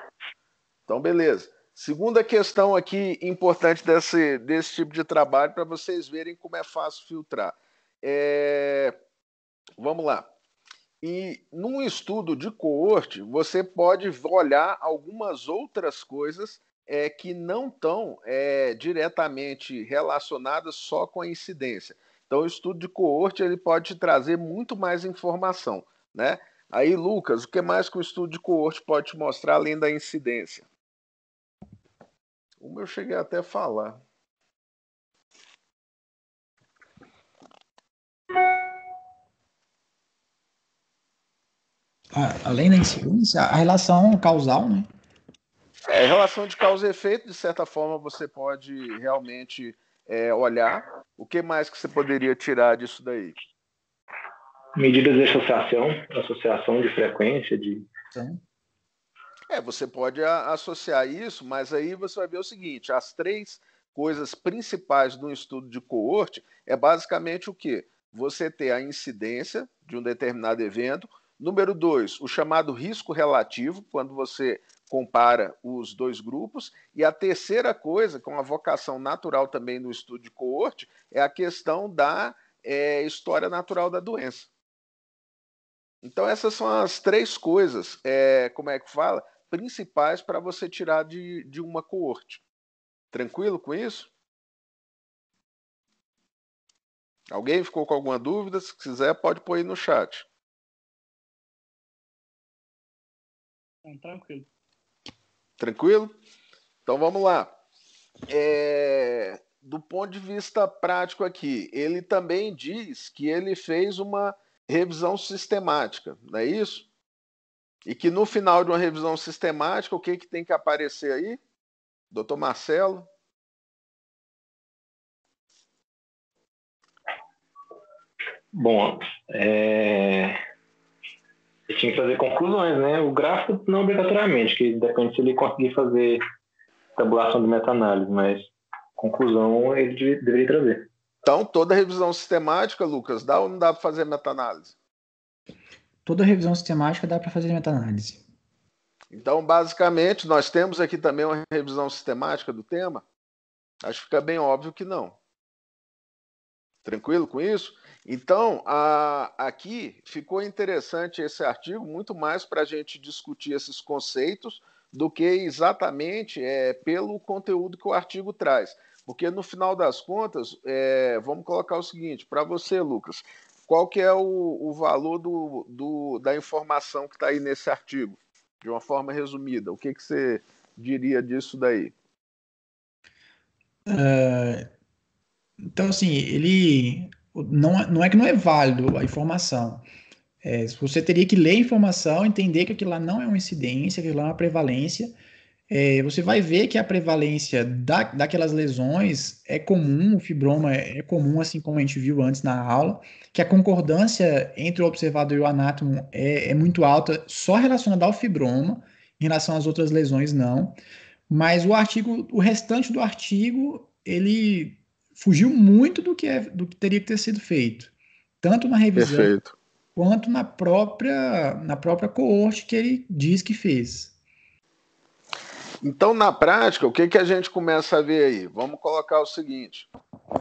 Então, beleza. Segunda questão aqui importante desse, desse tipo de trabalho para vocês verem como é fácil filtrar. É... Vamos lá. E num estudo de coorte, você pode olhar algumas outras coisas é, que não estão é, diretamente relacionadas só com a incidência. Então, o estudo de coorte ele pode trazer muito mais informação, né? Aí, Lucas, o que mais que o estudo de coorte pode te mostrar além da incidência? Uma eu cheguei até a falar. Ah, além da insegurança, a relação causal, né? É, relação de causa e efeito, de certa forma, você pode realmente é, olhar. O que mais que você poderia tirar disso daí? Medidas de associação, associação de frequência, de, Sim. Então. É, você pode associar isso, mas aí você vai ver o seguinte: as três coisas principais de um estudo de coorte é basicamente o que? Você ter a incidência de um determinado evento. Número dois, o chamado risco relativo, quando você compara os dois grupos. E a terceira coisa, com a vocação natural também no estudo de coorte, é a questão da é, história natural da doença. Então, essas são as três coisas, é, como é que fala, principais para você tirar de, de uma coorte. Tranquilo com isso? Alguém ficou com alguma dúvida? Se quiser, pode pôr aí no chat. Tranquilo. Tranquilo? Então vamos lá. É, do ponto de vista prático aqui, ele também diz que ele fez uma revisão sistemática, não é isso? E que no final de uma revisão sistemática, o que, que tem que aparecer aí? Doutor Marcelo? Bom, é... eu tinha que fazer conclusões, né? O gráfico não obrigatoriamente, que depende se ele conseguir fazer tabulação de meta-análise, mas conclusão ele deveria trazer. Então, toda revisão sistemática, Lucas, dá ou não dá para fazer meta-análise? toda revisão sistemática dá para fazer meta-análise. Então, basicamente, nós temos aqui também uma revisão sistemática do tema? Acho que fica bem óbvio que não. Tranquilo com isso? Então, a, aqui ficou interessante esse artigo, muito mais para a gente discutir esses conceitos do que exatamente é, pelo conteúdo que o artigo traz. Porque no final das contas, é, vamos colocar o seguinte: para você, Lucas, qual que é o, o valor do, do, da informação que está aí nesse artigo? De uma forma resumida, o que, que você diria disso daí? Uh, então, assim, ele não, é, não é que não é válido a informação. É, você teria que ler a informação, entender que aquilo lá não é uma incidência, que aquilo lá é uma prevalência, é, você vai ver que a prevalência da, daquelas lesões é comum, o fibroma é, é, comum, assim como a gente viu antes na aula, que a concordância entre o observador e o anátomo é, é muito alta, só relacionada ao fibroma, em relação às outras lesões não. Mas o artigo, o restante do artigo, ele fugiu muito do que, é, do que teria que ter sido feito, tanto na revisão Perfeito. quanto na própria, na própria coorte que ele diz que fez. Então, na prática, o que, que a gente começa a ver aí? Vamos colocar o seguinte: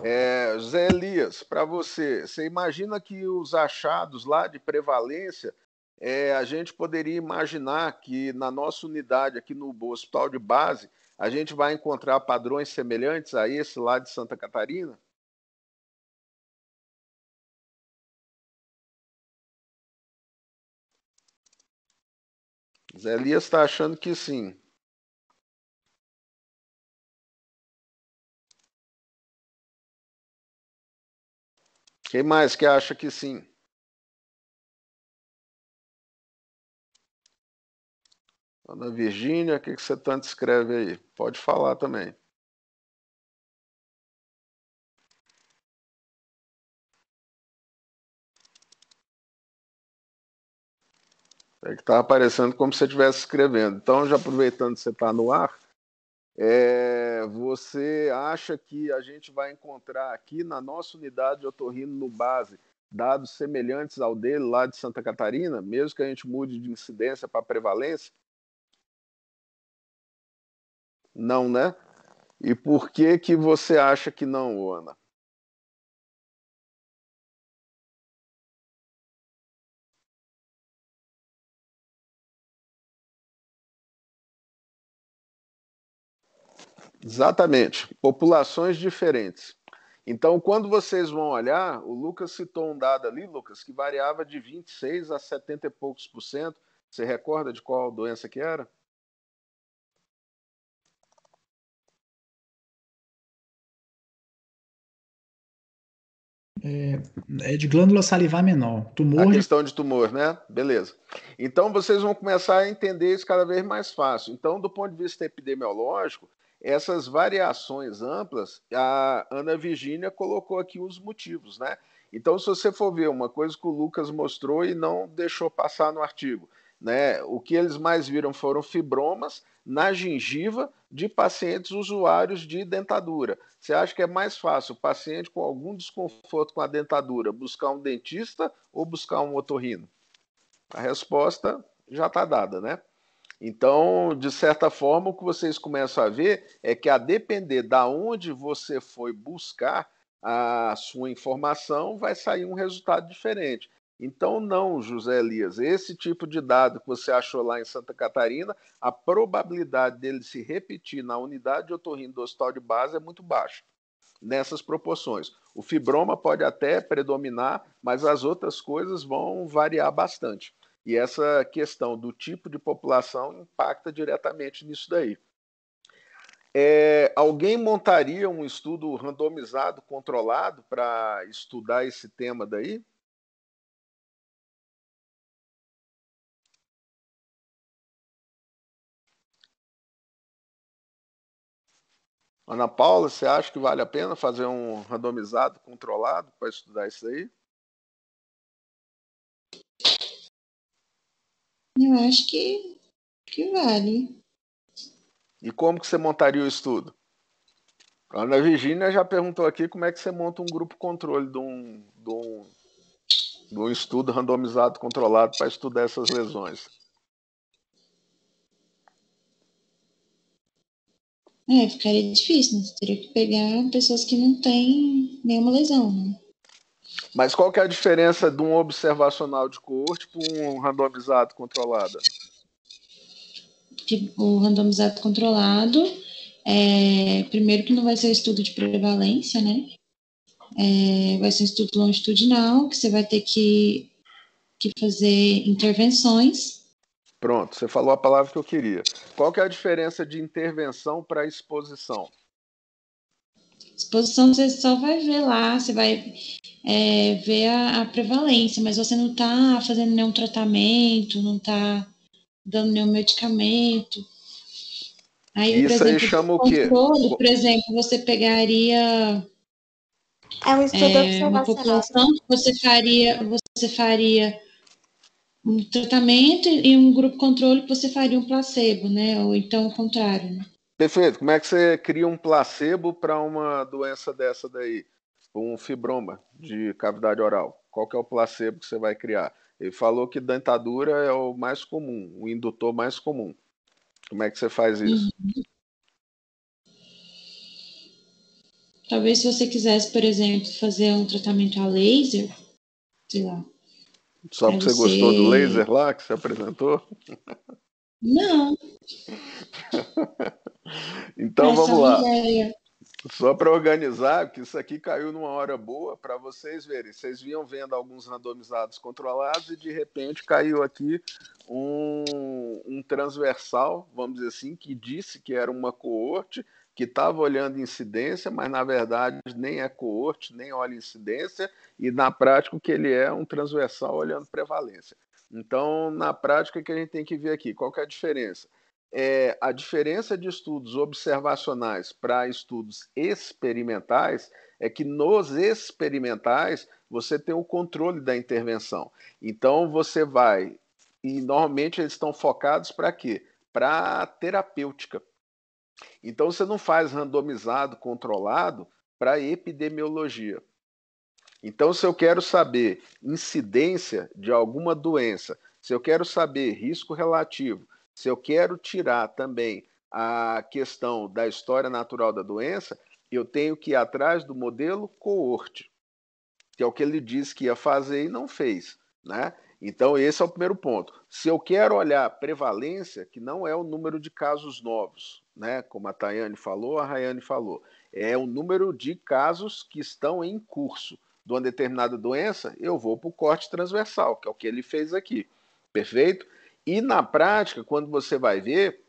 é, Zé Elias, para você, você imagina que os achados lá de prevalência, é, a gente poderia imaginar que na nossa unidade aqui no Hospital de Base, a gente vai encontrar padrões semelhantes a esse lá de Santa Catarina? Zé Elias está achando que sim. Quem mais que acha que sim? Ana Virgínia, o que, que você tanto escreve aí? Pode falar também. É que está aparecendo como se você estivesse escrevendo. Então, já aproveitando que você está no ar, é, você acha que a gente vai encontrar aqui na nossa unidade de otorrino no base dados semelhantes ao dele lá de Santa Catarina, mesmo que a gente mude de incidência para prevalência? Não, né? E por que que você acha que não, Ana? Exatamente, populações diferentes. Então, quando vocês vão olhar, o Lucas citou um dado ali, Lucas, que variava de 26 a 70 e poucos por cento. Você recorda de qual doença que era? É, é de glândula salivar menor. Tumor. A questão de tumor, né? Beleza. Então vocês vão começar a entender isso cada vez mais fácil. Então, do ponto de vista epidemiológico, essas variações amplas, a Ana Virginia colocou aqui os motivos, né? Então, se você for ver uma coisa que o Lucas mostrou e não deixou passar no artigo, né? O que eles mais viram foram fibromas na gengiva de pacientes usuários de dentadura. Você acha que é mais fácil o paciente com algum desconforto com a dentadura buscar um dentista ou buscar um otorrino? A resposta já está dada, né? Então, de certa forma, o que vocês começam a ver é que a depender da onde você foi buscar a sua informação, vai sair um resultado diferente. Então, não, José Elias, esse tipo de dado que você achou lá em Santa Catarina, a probabilidade dele se repetir na unidade de otorrino do hospital de base é muito baixa, nessas proporções. O fibroma pode até predominar, mas as outras coisas vão variar bastante. E essa questão do tipo de população impacta diretamente nisso daí. É, alguém montaria um estudo randomizado, controlado, para estudar esse tema daí? Ana Paula, você acha que vale a pena fazer um randomizado controlado para estudar isso aí? Eu acho que, que vale. E como que você montaria o estudo? A Ana Virginia já perguntou aqui como é que você monta um grupo controle de um, de um, de um estudo randomizado controlado para estudar essas lesões. É, ficaria difícil, né? Você teria que pegar pessoas que não têm nenhuma lesão, né? Mas qual que é a diferença de um observacional de coorte para um randomizado controlado? O randomizado controlado, é, primeiro que não vai ser estudo de prevalência, né? É, vai ser um estudo longitudinal, que você vai ter que, que fazer intervenções. Pronto, você falou a palavra que eu queria. Qual que é a diferença de intervenção para exposição? Exposição você só vai ver lá, você vai é, ver a, a, prevalência, mas você não está fazendo nenhum tratamento, não está dando nenhum medicamento. Aí, Isso exemplo, aí chama o quê? Por exemplo, você pegaria é um estudo é, uma população que você faria, você faria um tratamento e um grupo controle que você faria um placebo, né? Ou então o contrário, né? Perfeito. Como é que você cria um placebo para uma doença dessa daí? Tipo, um fibroma de cavidade oral. Qual que é o placebo que você vai criar? Ele falou que dentadura é o mais comum, o indutor mais comum. Como é que você faz uhum. isso? Talvez se você quisesse, por exemplo, fazer um tratamento a laser, sei lá. Só porque você, você gostou do laser lá que você apresentou? (laughs) Não. (laughs) então Essa vamos é lá. Ideia. Só para organizar, que isso aqui caiu numa hora boa para vocês verem. Vocês vinham vendo alguns randomizados controlados e de repente caiu aqui um, um transversal, vamos dizer assim, que disse que era uma coorte, que estava olhando incidência, mas na verdade nem é coorte, nem olha incidência, e na prática o que ele é um transversal olhando prevalência. Então, na prática, o que a gente tem que ver aqui? Qual é a diferença? É, a diferença de estudos observacionais para estudos experimentais é que nos experimentais você tem o controle da intervenção. Então, você vai. E normalmente eles estão focados para quê? Para terapêutica. Então, você não faz randomizado, controlado para epidemiologia. Então, se eu quero saber incidência de alguma doença, se eu quero saber risco relativo, se eu quero tirar também a questão da história natural da doença, eu tenho que ir atrás do modelo coorte, que é o que ele disse que ia fazer e não fez. Né? Então, esse é o primeiro ponto. Se eu quero olhar prevalência, que não é o número de casos novos, né? como a Tayane falou, a Rayane falou, é o número de casos que estão em curso de uma determinada doença, eu vou para o corte transversal, que é o que ele fez aqui. Perfeito? E na prática, quando você vai ver,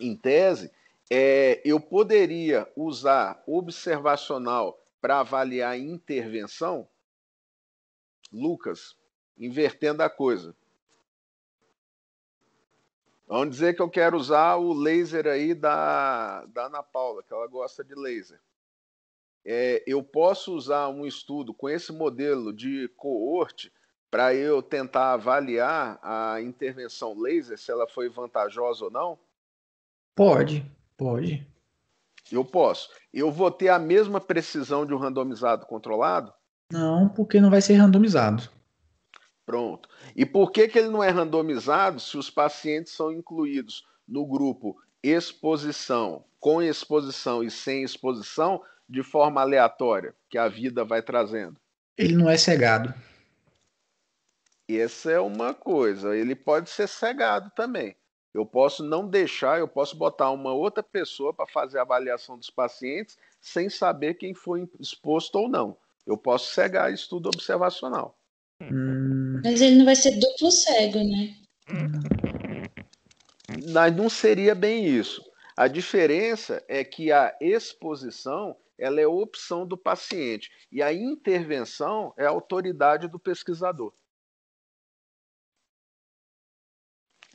em tese, é, eu poderia usar observacional para avaliar intervenção? Lucas, invertendo a coisa. Vamos dizer que eu quero usar o laser aí da, da Ana Paula, que ela gosta de laser é, eu posso usar um estudo com esse modelo de coorte para eu tentar avaliar a intervenção laser, se ela foi vantajosa ou não? Pode, pode. Eu posso. Eu vou ter a mesma precisão de um randomizado controlado? Não, porque não vai ser randomizado. Pronto. E por que, que ele não é randomizado se os pacientes são incluídos no grupo exposição, com exposição e sem exposição, de forma aleatória que a vida vai trazendo. Ele não é cegado. Essa é uma coisa. Ele pode ser cegado também. Eu posso não deixar, eu posso botar uma outra pessoa para fazer a avaliação dos pacientes sem saber quem foi exposto ou não. Eu posso cegar estudo tudo observacional. Hum. Mas ele não vai ser duplo cego, né? Mas não seria bem isso. A diferença é que a exposição ela é opção do paciente e a intervenção é a autoridade do pesquisador.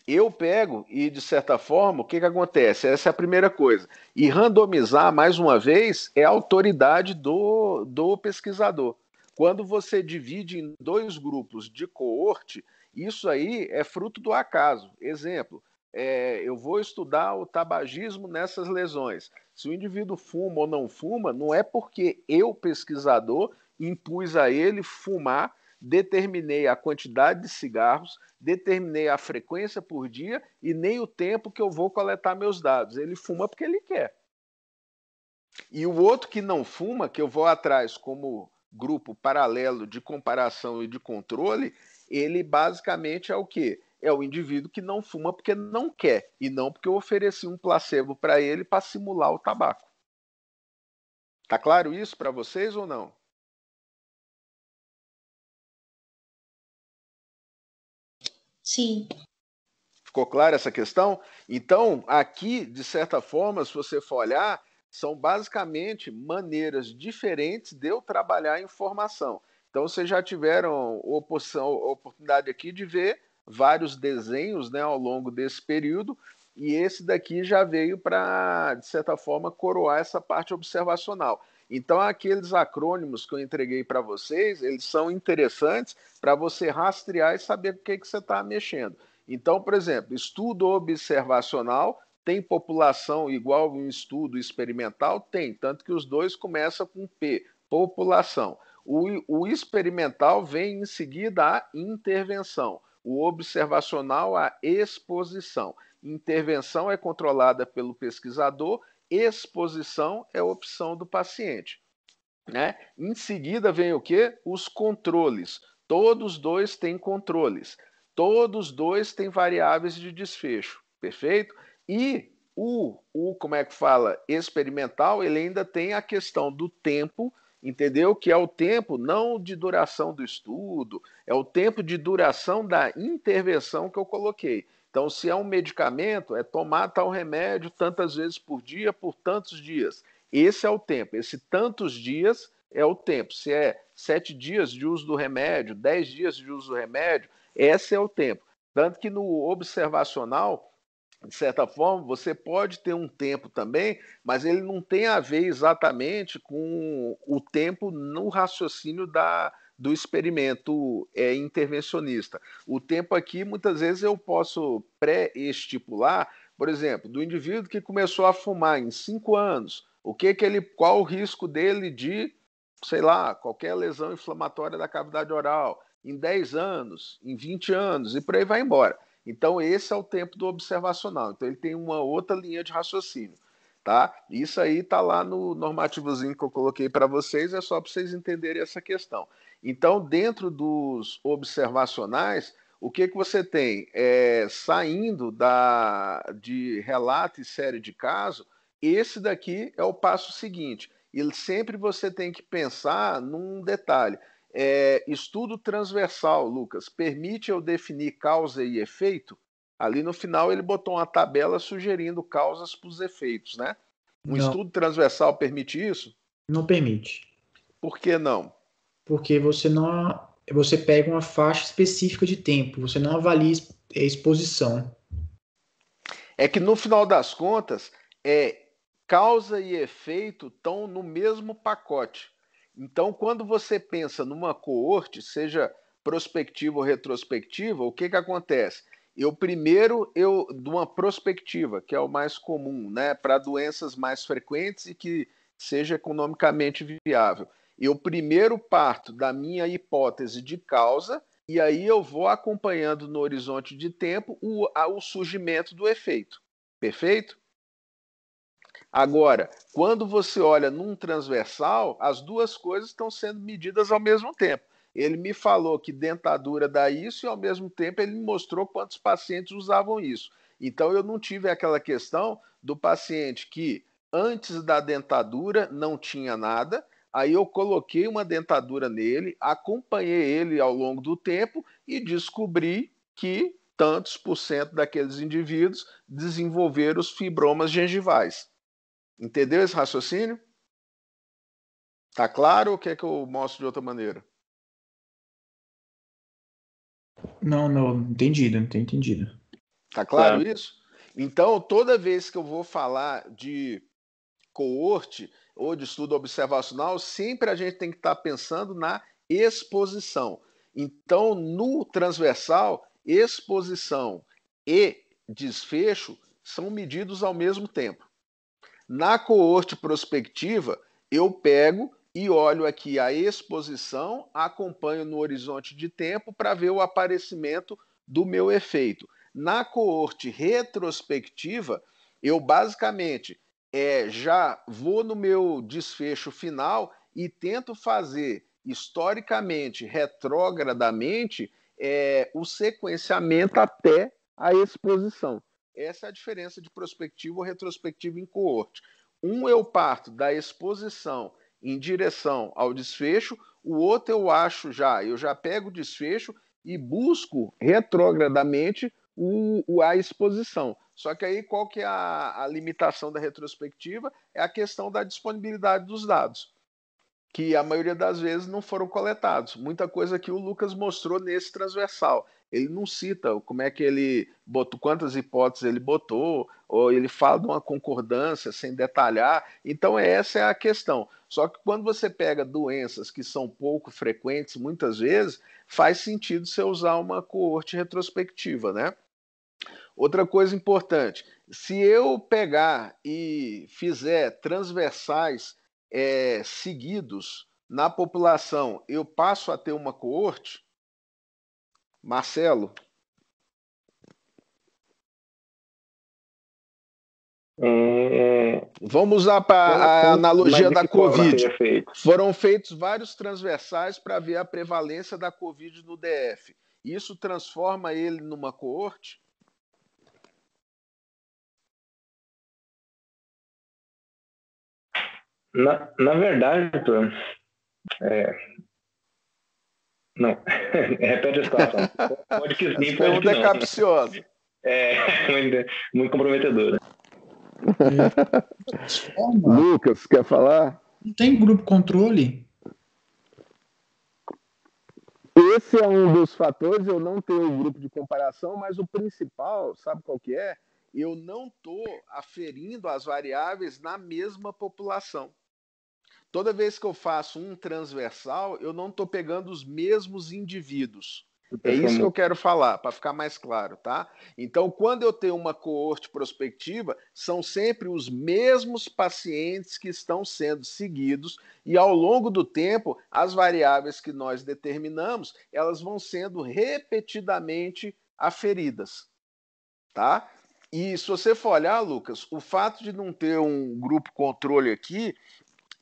Eu pego e, de certa forma, o que, que acontece? Essa é a primeira coisa. E randomizar, mais uma vez, é a autoridade do, do pesquisador. Quando você divide em dois grupos de coorte, isso aí é fruto do acaso. Exemplo, é, eu vou estudar o tabagismo nessas lesões. Se o indivíduo fuma ou não fuma, não é porque eu, pesquisador, impus a ele fumar, determinei a quantidade de cigarros, determinei a frequência por dia e nem o tempo que eu vou coletar meus dados. Ele fuma porque ele quer. E o outro que não fuma, que eu vou atrás como grupo paralelo de comparação e de controle, ele basicamente é o quê? é o indivíduo que não fuma porque não quer e não porque eu ofereci um placebo para ele para simular o tabaco. Tá claro isso para vocês ou não? Sim. Ficou clara essa questão? Então, aqui, de certa forma, se você for olhar, são basicamente maneiras diferentes de eu trabalhar a informação. Então, vocês já tiveram a oportunidade aqui de ver vários desenhos né, ao longo desse período, e esse daqui já veio para, de certa forma, coroar essa parte observacional. Então, aqueles acrônimos que eu entreguei para vocês, eles são interessantes para você rastrear e saber o que, que você está mexendo. Então, por exemplo, estudo observacional tem população igual um estudo experimental? Tem, tanto que os dois começam com P, população. O, o experimental vem em seguida a intervenção o observacional à exposição. Intervenção é controlada pelo pesquisador, exposição é opção do paciente. Né? Em seguida vem o que? Os controles. Todos dois têm controles. Todos dois têm variáveis de desfecho, perfeito? E o, o como é que fala, experimental, ele ainda tem a questão do tempo entendeu? Que é o tempo não de duração do estudo, é o tempo de duração da intervenção que eu coloquei. Então, se é um medicamento, é tomar tal remédio tantas vezes por dia, por tantos dias. Esse é o tempo. Esse tantos dias é o tempo. Se é sete dias de uso do remédio, dez dias de uso do remédio, esse é o tempo. Tanto que no observacional, de certa forma, você pode ter um tempo também, mas ele não tem a ver exatamente com o tempo no raciocínio da, do experimento é, intervencionista. O tempo aqui, muitas vezes, eu posso pré-estipular, por exemplo, do indivíduo que começou a fumar em cinco anos, o que, que ele, qual o risco dele de, sei lá, qualquer lesão inflamatória da cavidade oral, em 10 anos, em 20 anos, e por aí vai embora. Então, esse é o tempo do observacional. Então, ele tem uma outra linha de raciocínio. Tá? Isso aí está lá no normativozinho que eu coloquei para vocês, é só para vocês entenderem essa questão. Então, dentro dos observacionais, o que, que você tem? É, saindo da, de relato e série de caso, esse daqui é o passo seguinte. E sempre você tem que pensar num detalhe. É, estudo transversal, Lucas, permite eu definir causa e efeito? Ali no final ele botou uma tabela sugerindo causas para os efeitos, né? Um não. estudo transversal permite isso? Não permite. Por que não? Porque você não você pega uma faixa específica de tempo, você não avalia é, exposição. É que no final das contas, é causa e efeito estão no mesmo pacote. Então, quando você pensa numa coorte, seja prospectiva ou retrospectiva, o que, que acontece? Eu primeiro, eu de uma prospectiva, que é o mais comum, né, para doenças mais frequentes e que seja economicamente viável. Eu primeiro parto da minha hipótese de causa e aí eu vou acompanhando no horizonte de tempo o, o surgimento do efeito. Perfeito? Agora, quando você olha num transversal, as duas coisas estão sendo medidas ao mesmo tempo. Ele me falou que dentadura dá isso e ao mesmo tempo ele me mostrou quantos pacientes usavam isso. Então eu não tive aquela questão do paciente que antes da dentadura não tinha nada, aí eu coloquei uma dentadura nele, acompanhei ele ao longo do tempo e descobri que tantos por cento daqueles indivíduos desenvolveram os fibromas gengivais. Entendeu esse raciocínio? Tá claro ou quer que eu mostre de outra maneira? Não, não, entendido, não entendido. Tá claro, claro tá. isso? Então, toda vez que eu vou falar de coorte ou de estudo observacional, sempre a gente tem que estar pensando na exposição. Então, no transversal, exposição e desfecho são medidos ao mesmo tempo. Na coorte prospectiva, eu pego e olho aqui a exposição, acompanho no horizonte de tempo para ver o aparecimento do meu efeito. Na coorte retrospectiva, eu basicamente é, já vou no meu desfecho final e tento fazer historicamente, retrogradamente, é, o sequenciamento até a exposição. Essa é a diferença de prospectivo ou retrospectivo em coorte. Um eu é parto da exposição em direção ao desfecho, o outro eu acho já, eu já pego o desfecho e busco retrogradamente o, o, a exposição. Só que aí qual que é a, a limitação da retrospectiva? É a questão da disponibilidade dos dados, que a maioria das vezes não foram coletados. Muita coisa que o Lucas mostrou nesse transversal ele não cita como é que ele botou, quantas hipóteses ele botou, ou ele fala de uma concordância sem detalhar. Então, essa é a questão. Só que quando você pega doenças que são pouco frequentes, muitas vezes, faz sentido você usar uma coorte retrospectiva, né? Outra coisa importante, se eu pegar e fizer transversais é, seguidos na população, eu passo a ter uma coorte? Marcelo. É... é. Vamos usar para a analogia da Covid. Foram feitos vários transversais para ver a prevalência da Covid no DF. Isso transforma ele numa coorte? Na, na verdade, é, não, (laughs) repete a situação. Pode que sim, pode que não. é capciosa. É, (laughs) muito, muito comprometedora. É. Lucas, quer falar? Não tem grupo controle? Esse é um dos fatores, eu não tenho grupo de comparação, mas o principal, sabe qual que é? Eu não estou aferindo as variáveis na mesma população toda vez que eu faço um transversal, eu não estou pegando os mesmos indivíduos. É isso que eu quero falar, para ficar mais claro, tá? Então, quando eu tenho uma coorte prospectiva, são sempre os mesmos pacientes que estão sendo seguidos e ao longo do tempo, as variáveis que nós determinamos, elas vão sendo repetidamente aferidas, tá? E se você for olhar, Lucas, o fato de não ter um grupo controle aqui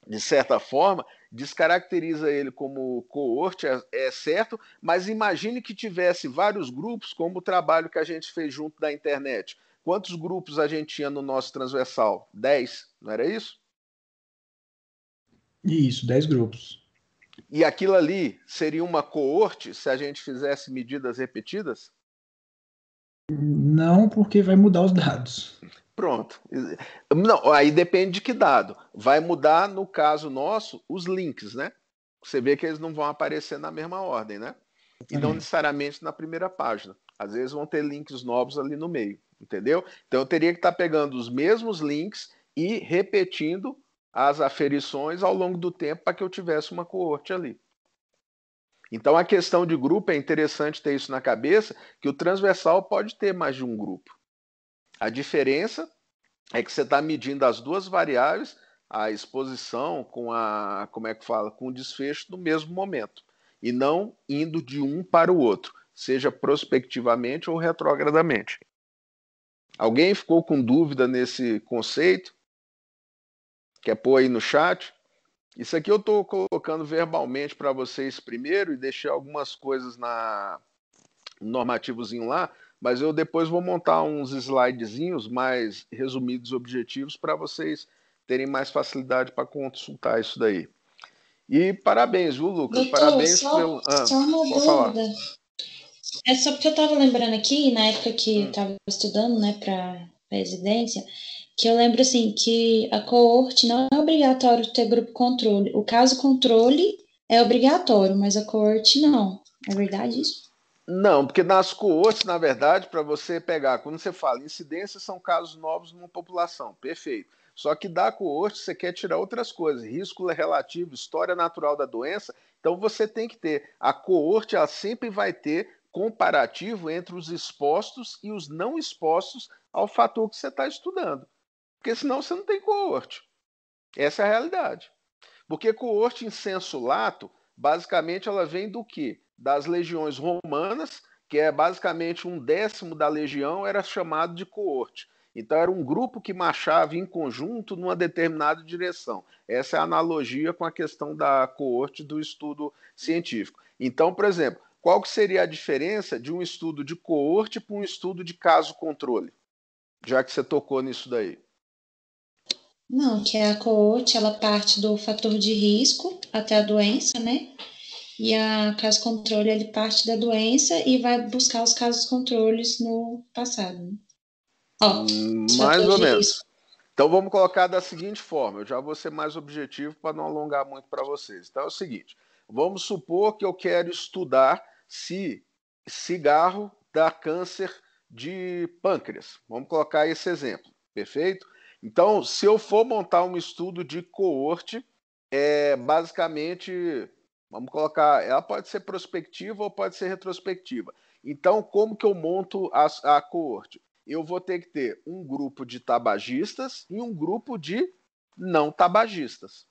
de certa forma, descaracteriza ele como coorte, é, é, certo, mas imagine que tivesse vários grupos, como o trabalho que a gente fez junto da internet. Quantos grupos a gente tinha no nosso transversal? Dez, não era isso? Isso, dez grupos. E aquilo ali seria uma coorte se a gente fizesse medidas repetidas? Não, porque vai mudar os dados. Pronto. Não, aí depende de que dado. Vai mudar, no caso nosso, os links, né? Você vê que eles não vão aparecer na mesma ordem, né? E não uhum. necessariamente na primeira página. Às vezes vão ter links novos ali no meio, entendeu? Então eu teria que estar tá pegando os mesmos links e repetindo as aferições ao longo do tempo para que eu tivesse uma coorte ali. Então a questão de grupo é interessante ter isso na cabeça, que o transversal pode ter mais de um grupo. A diferença é que você está medindo as duas variáveis, a exposição com a, como é que fala, com o desfecho no mesmo momento e não indo de um para o outro, seja prospectivamente ou retrogradamente. Alguém ficou com dúvida nesse conceito? Quer pôr aí no chat? Isso aqui eu estou colocando verbalmente para vocês primeiro e deixei algumas coisas na normativozinho lá, mas eu depois vou montar uns slidezinhos mais resumidos, objetivos, para vocês terem mais facilidade para consultar isso daí. E parabéns, viu, Lucas? Doutor, parabéns só, pelo. Ah, só uma dúvida. Falar. É só porque eu estava lembrando aqui, na época que estava hum. estudando né, para residência, que eu lembro assim que a coorte não é obrigatório ter grupo controle. O caso controle é obrigatório, mas a coorte não. É verdade isso? Não, porque nas coortes, na verdade, para você pegar, quando você fala incidência, são casos novos numa população, perfeito. Só que da coorte você quer tirar outras coisas, risco relativo, história natural da doença, então você tem que ter. A coorte ela sempre vai ter comparativo entre os expostos e os não expostos ao fator que você está estudando. Porque senão você não tem coorte. Essa é a realidade. Porque coorte em senso lato, basicamente, ela vem do quê? das legiões romanas, que é basicamente um décimo da legião, era chamado de coorte. Então era um grupo que marchava em conjunto numa determinada direção. Essa é a analogia com a questão da coorte do estudo científico. Então, por exemplo, qual que seria a diferença de um estudo de coorte para um estudo de caso controle? Já que você tocou nisso daí. Não, que a coorte, ela parte do fator de risco até a doença, né? E a caso controle ele parte da doença e vai buscar os casos controles no passado. Né? Ó, hum, mais ou menos. Então vamos colocar da seguinte forma, eu já vou ser mais objetivo para não alongar muito para vocês. Então é o seguinte, vamos supor que eu quero estudar se cigarro dá câncer de pâncreas. Vamos colocar esse exemplo, perfeito? Então, se eu for montar um estudo de coorte, é basicamente Vamos colocar, ela pode ser prospectiva ou pode ser retrospectiva. Então, como que eu monto a, a coorte? Eu vou ter que ter um grupo de tabagistas e um grupo de não tabagistas.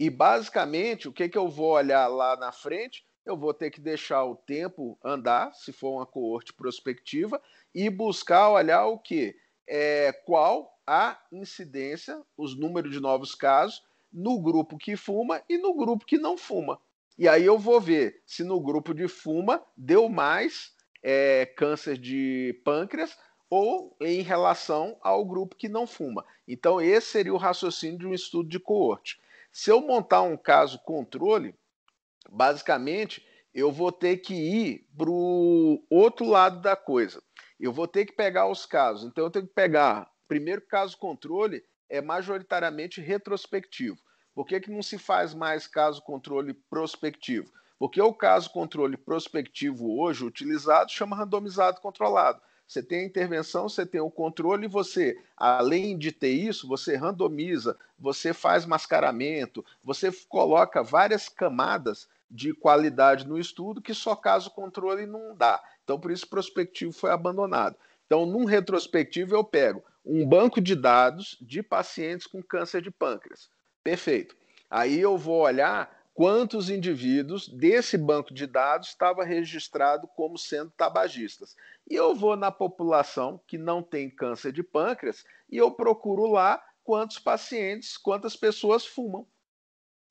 E basicamente, o que, que eu vou olhar lá na frente? Eu vou ter que deixar o tempo andar, se for uma coorte prospectiva, e buscar olhar o que? É, qual a incidência, os números de novos casos, no grupo que fuma e no grupo que não fuma. E aí eu vou ver se no grupo de fuma deu mais é, câncer de pâncreas ou em relação ao grupo que não fuma. Então, esse seria o raciocínio de um estudo de coorte. Se eu montar um caso controle, basicamente eu vou ter que ir para o outro lado da coisa. Eu vou ter que pegar os casos. Então, eu tenho que pegar. Primeiro caso controle é majoritariamente retrospectivo. Por que, que não se faz mais caso controle prospectivo? Porque o caso controle prospectivo hoje utilizado chama randomizado controlado. Você tem a intervenção, você tem o controle, e você, além de ter isso, você randomiza, você faz mascaramento, você coloca várias camadas de qualidade no estudo que só caso controle não dá. Então, por isso, prospectivo foi abandonado. Então, num retrospectivo, eu pego um banco de dados de pacientes com câncer de pâncreas. Perfeito. Aí eu vou olhar quantos indivíduos desse banco de dados estava registrado como sendo tabagistas. E eu vou na população que não tem câncer de pâncreas e eu procuro lá quantos pacientes, quantas pessoas fumam.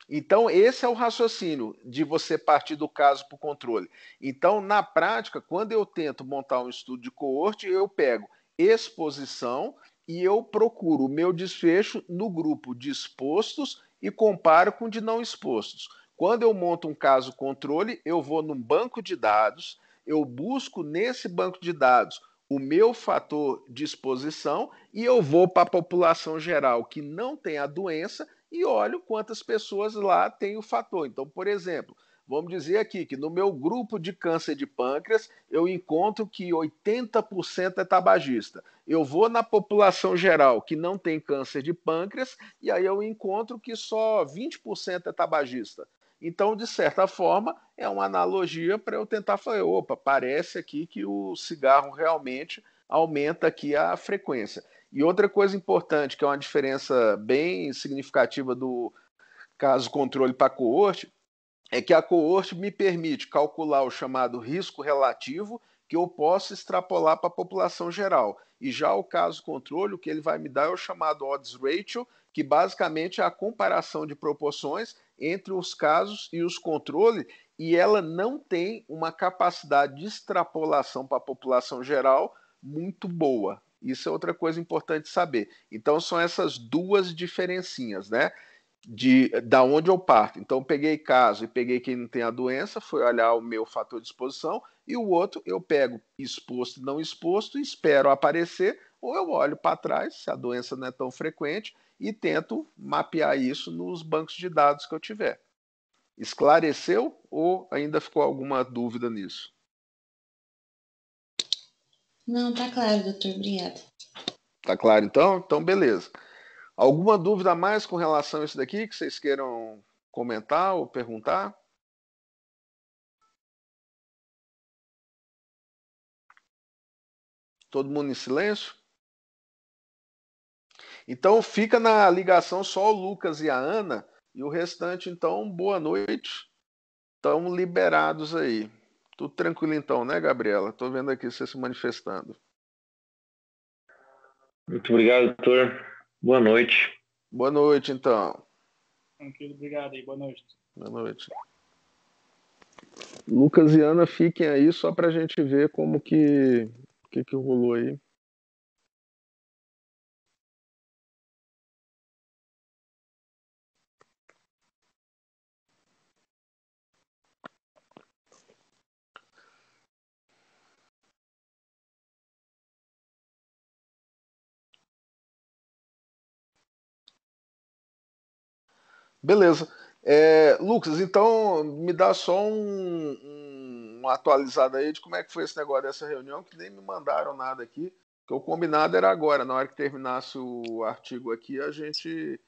Então, esse é o raciocínio de você partir do caso para o controle. Então, na prática, quando eu tento montar um estudo de coorte, eu pego exposição e eu procuro o meu desfecho no grupo de expostos e comparo com o de não expostos. Quando eu monto um caso controle, eu vou num banco de dados, eu busco nesse banco de dados o meu fator de exposição e eu vou para a população geral que não tem a doença e olho quantas pessoas lá têm o fator. Então, por exemplo, Vamos dizer aqui que no meu grupo de câncer de pâncreas, eu encontro que 80% é tabagista. Eu vou na população geral que não tem câncer de pâncreas e aí eu encontro que só 20% é tabagista. Então, de certa forma, é uma analogia para eu tentar falar, opa, parece aqui que o cigarro realmente aumenta aqui a frequência. E outra coisa importante, que é uma diferença bem significativa do caso controle para coorte, é que a coorte me permite calcular o chamado risco relativo que eu posso extrapolar para a população geral. E já o caso controle, o que ele vai me dar é o chamado odds ratio, que basicamente é a comparação de proporções entre os casos e os controles, e ela não tem uma capacidade de extrapolação para a população geral muito boa. Isso é outra coisa importante saber. Então são essas duas diferencinhas, né? de da onde eu parto. Então, eu peguei caso e peguei quem não tem a doença, foi olhar o meu fator de exposição, e o outro eu pego exposto e não exposto, espero aparecer, ou eu olho para trás, se a doença não é tão frequente, e tento mapear isso nos bancos de dados que eu tiver. Esclareceu ou ainda ficou alguma dúvida nisso? Não, tá claro, doutor. obrigado. Tá claro então? Então, beleza. Alguma dúvida a mais com relação a isso daqui que vocês queiram comentar ou perguntar? Todo mundo em silêncio? Então fica na ligação só o Lucas e a Ana e o restante então boa noite. Estão liberados aí. Tudo tranquilo então, né, Gabriela? Estou vendo aqui você se manifestando. Muito obrigado, doutor. Boa noite. Boa noite, então. Tranquilo, obrigado aí. Boa noite. Boa noite. Lucas e Ana, fiquem aí só para a gente ver como que, que, que rolou aí. Beleza. É, Lucas, então me dá só um, um, uma atualizada aí de como é que foi esse negócio dessa reunião, que nem me mandaram nada aqui. Que o combinado era agora, na hora que terminasse o artigo aqui, a gente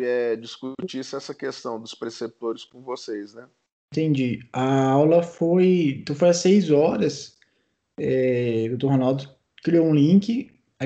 é, discutisse essa questão dos preceptores com vocês, né? Entendi. A aula foi. Então foi às seis horas. É, o doutor Ronaldo criou um link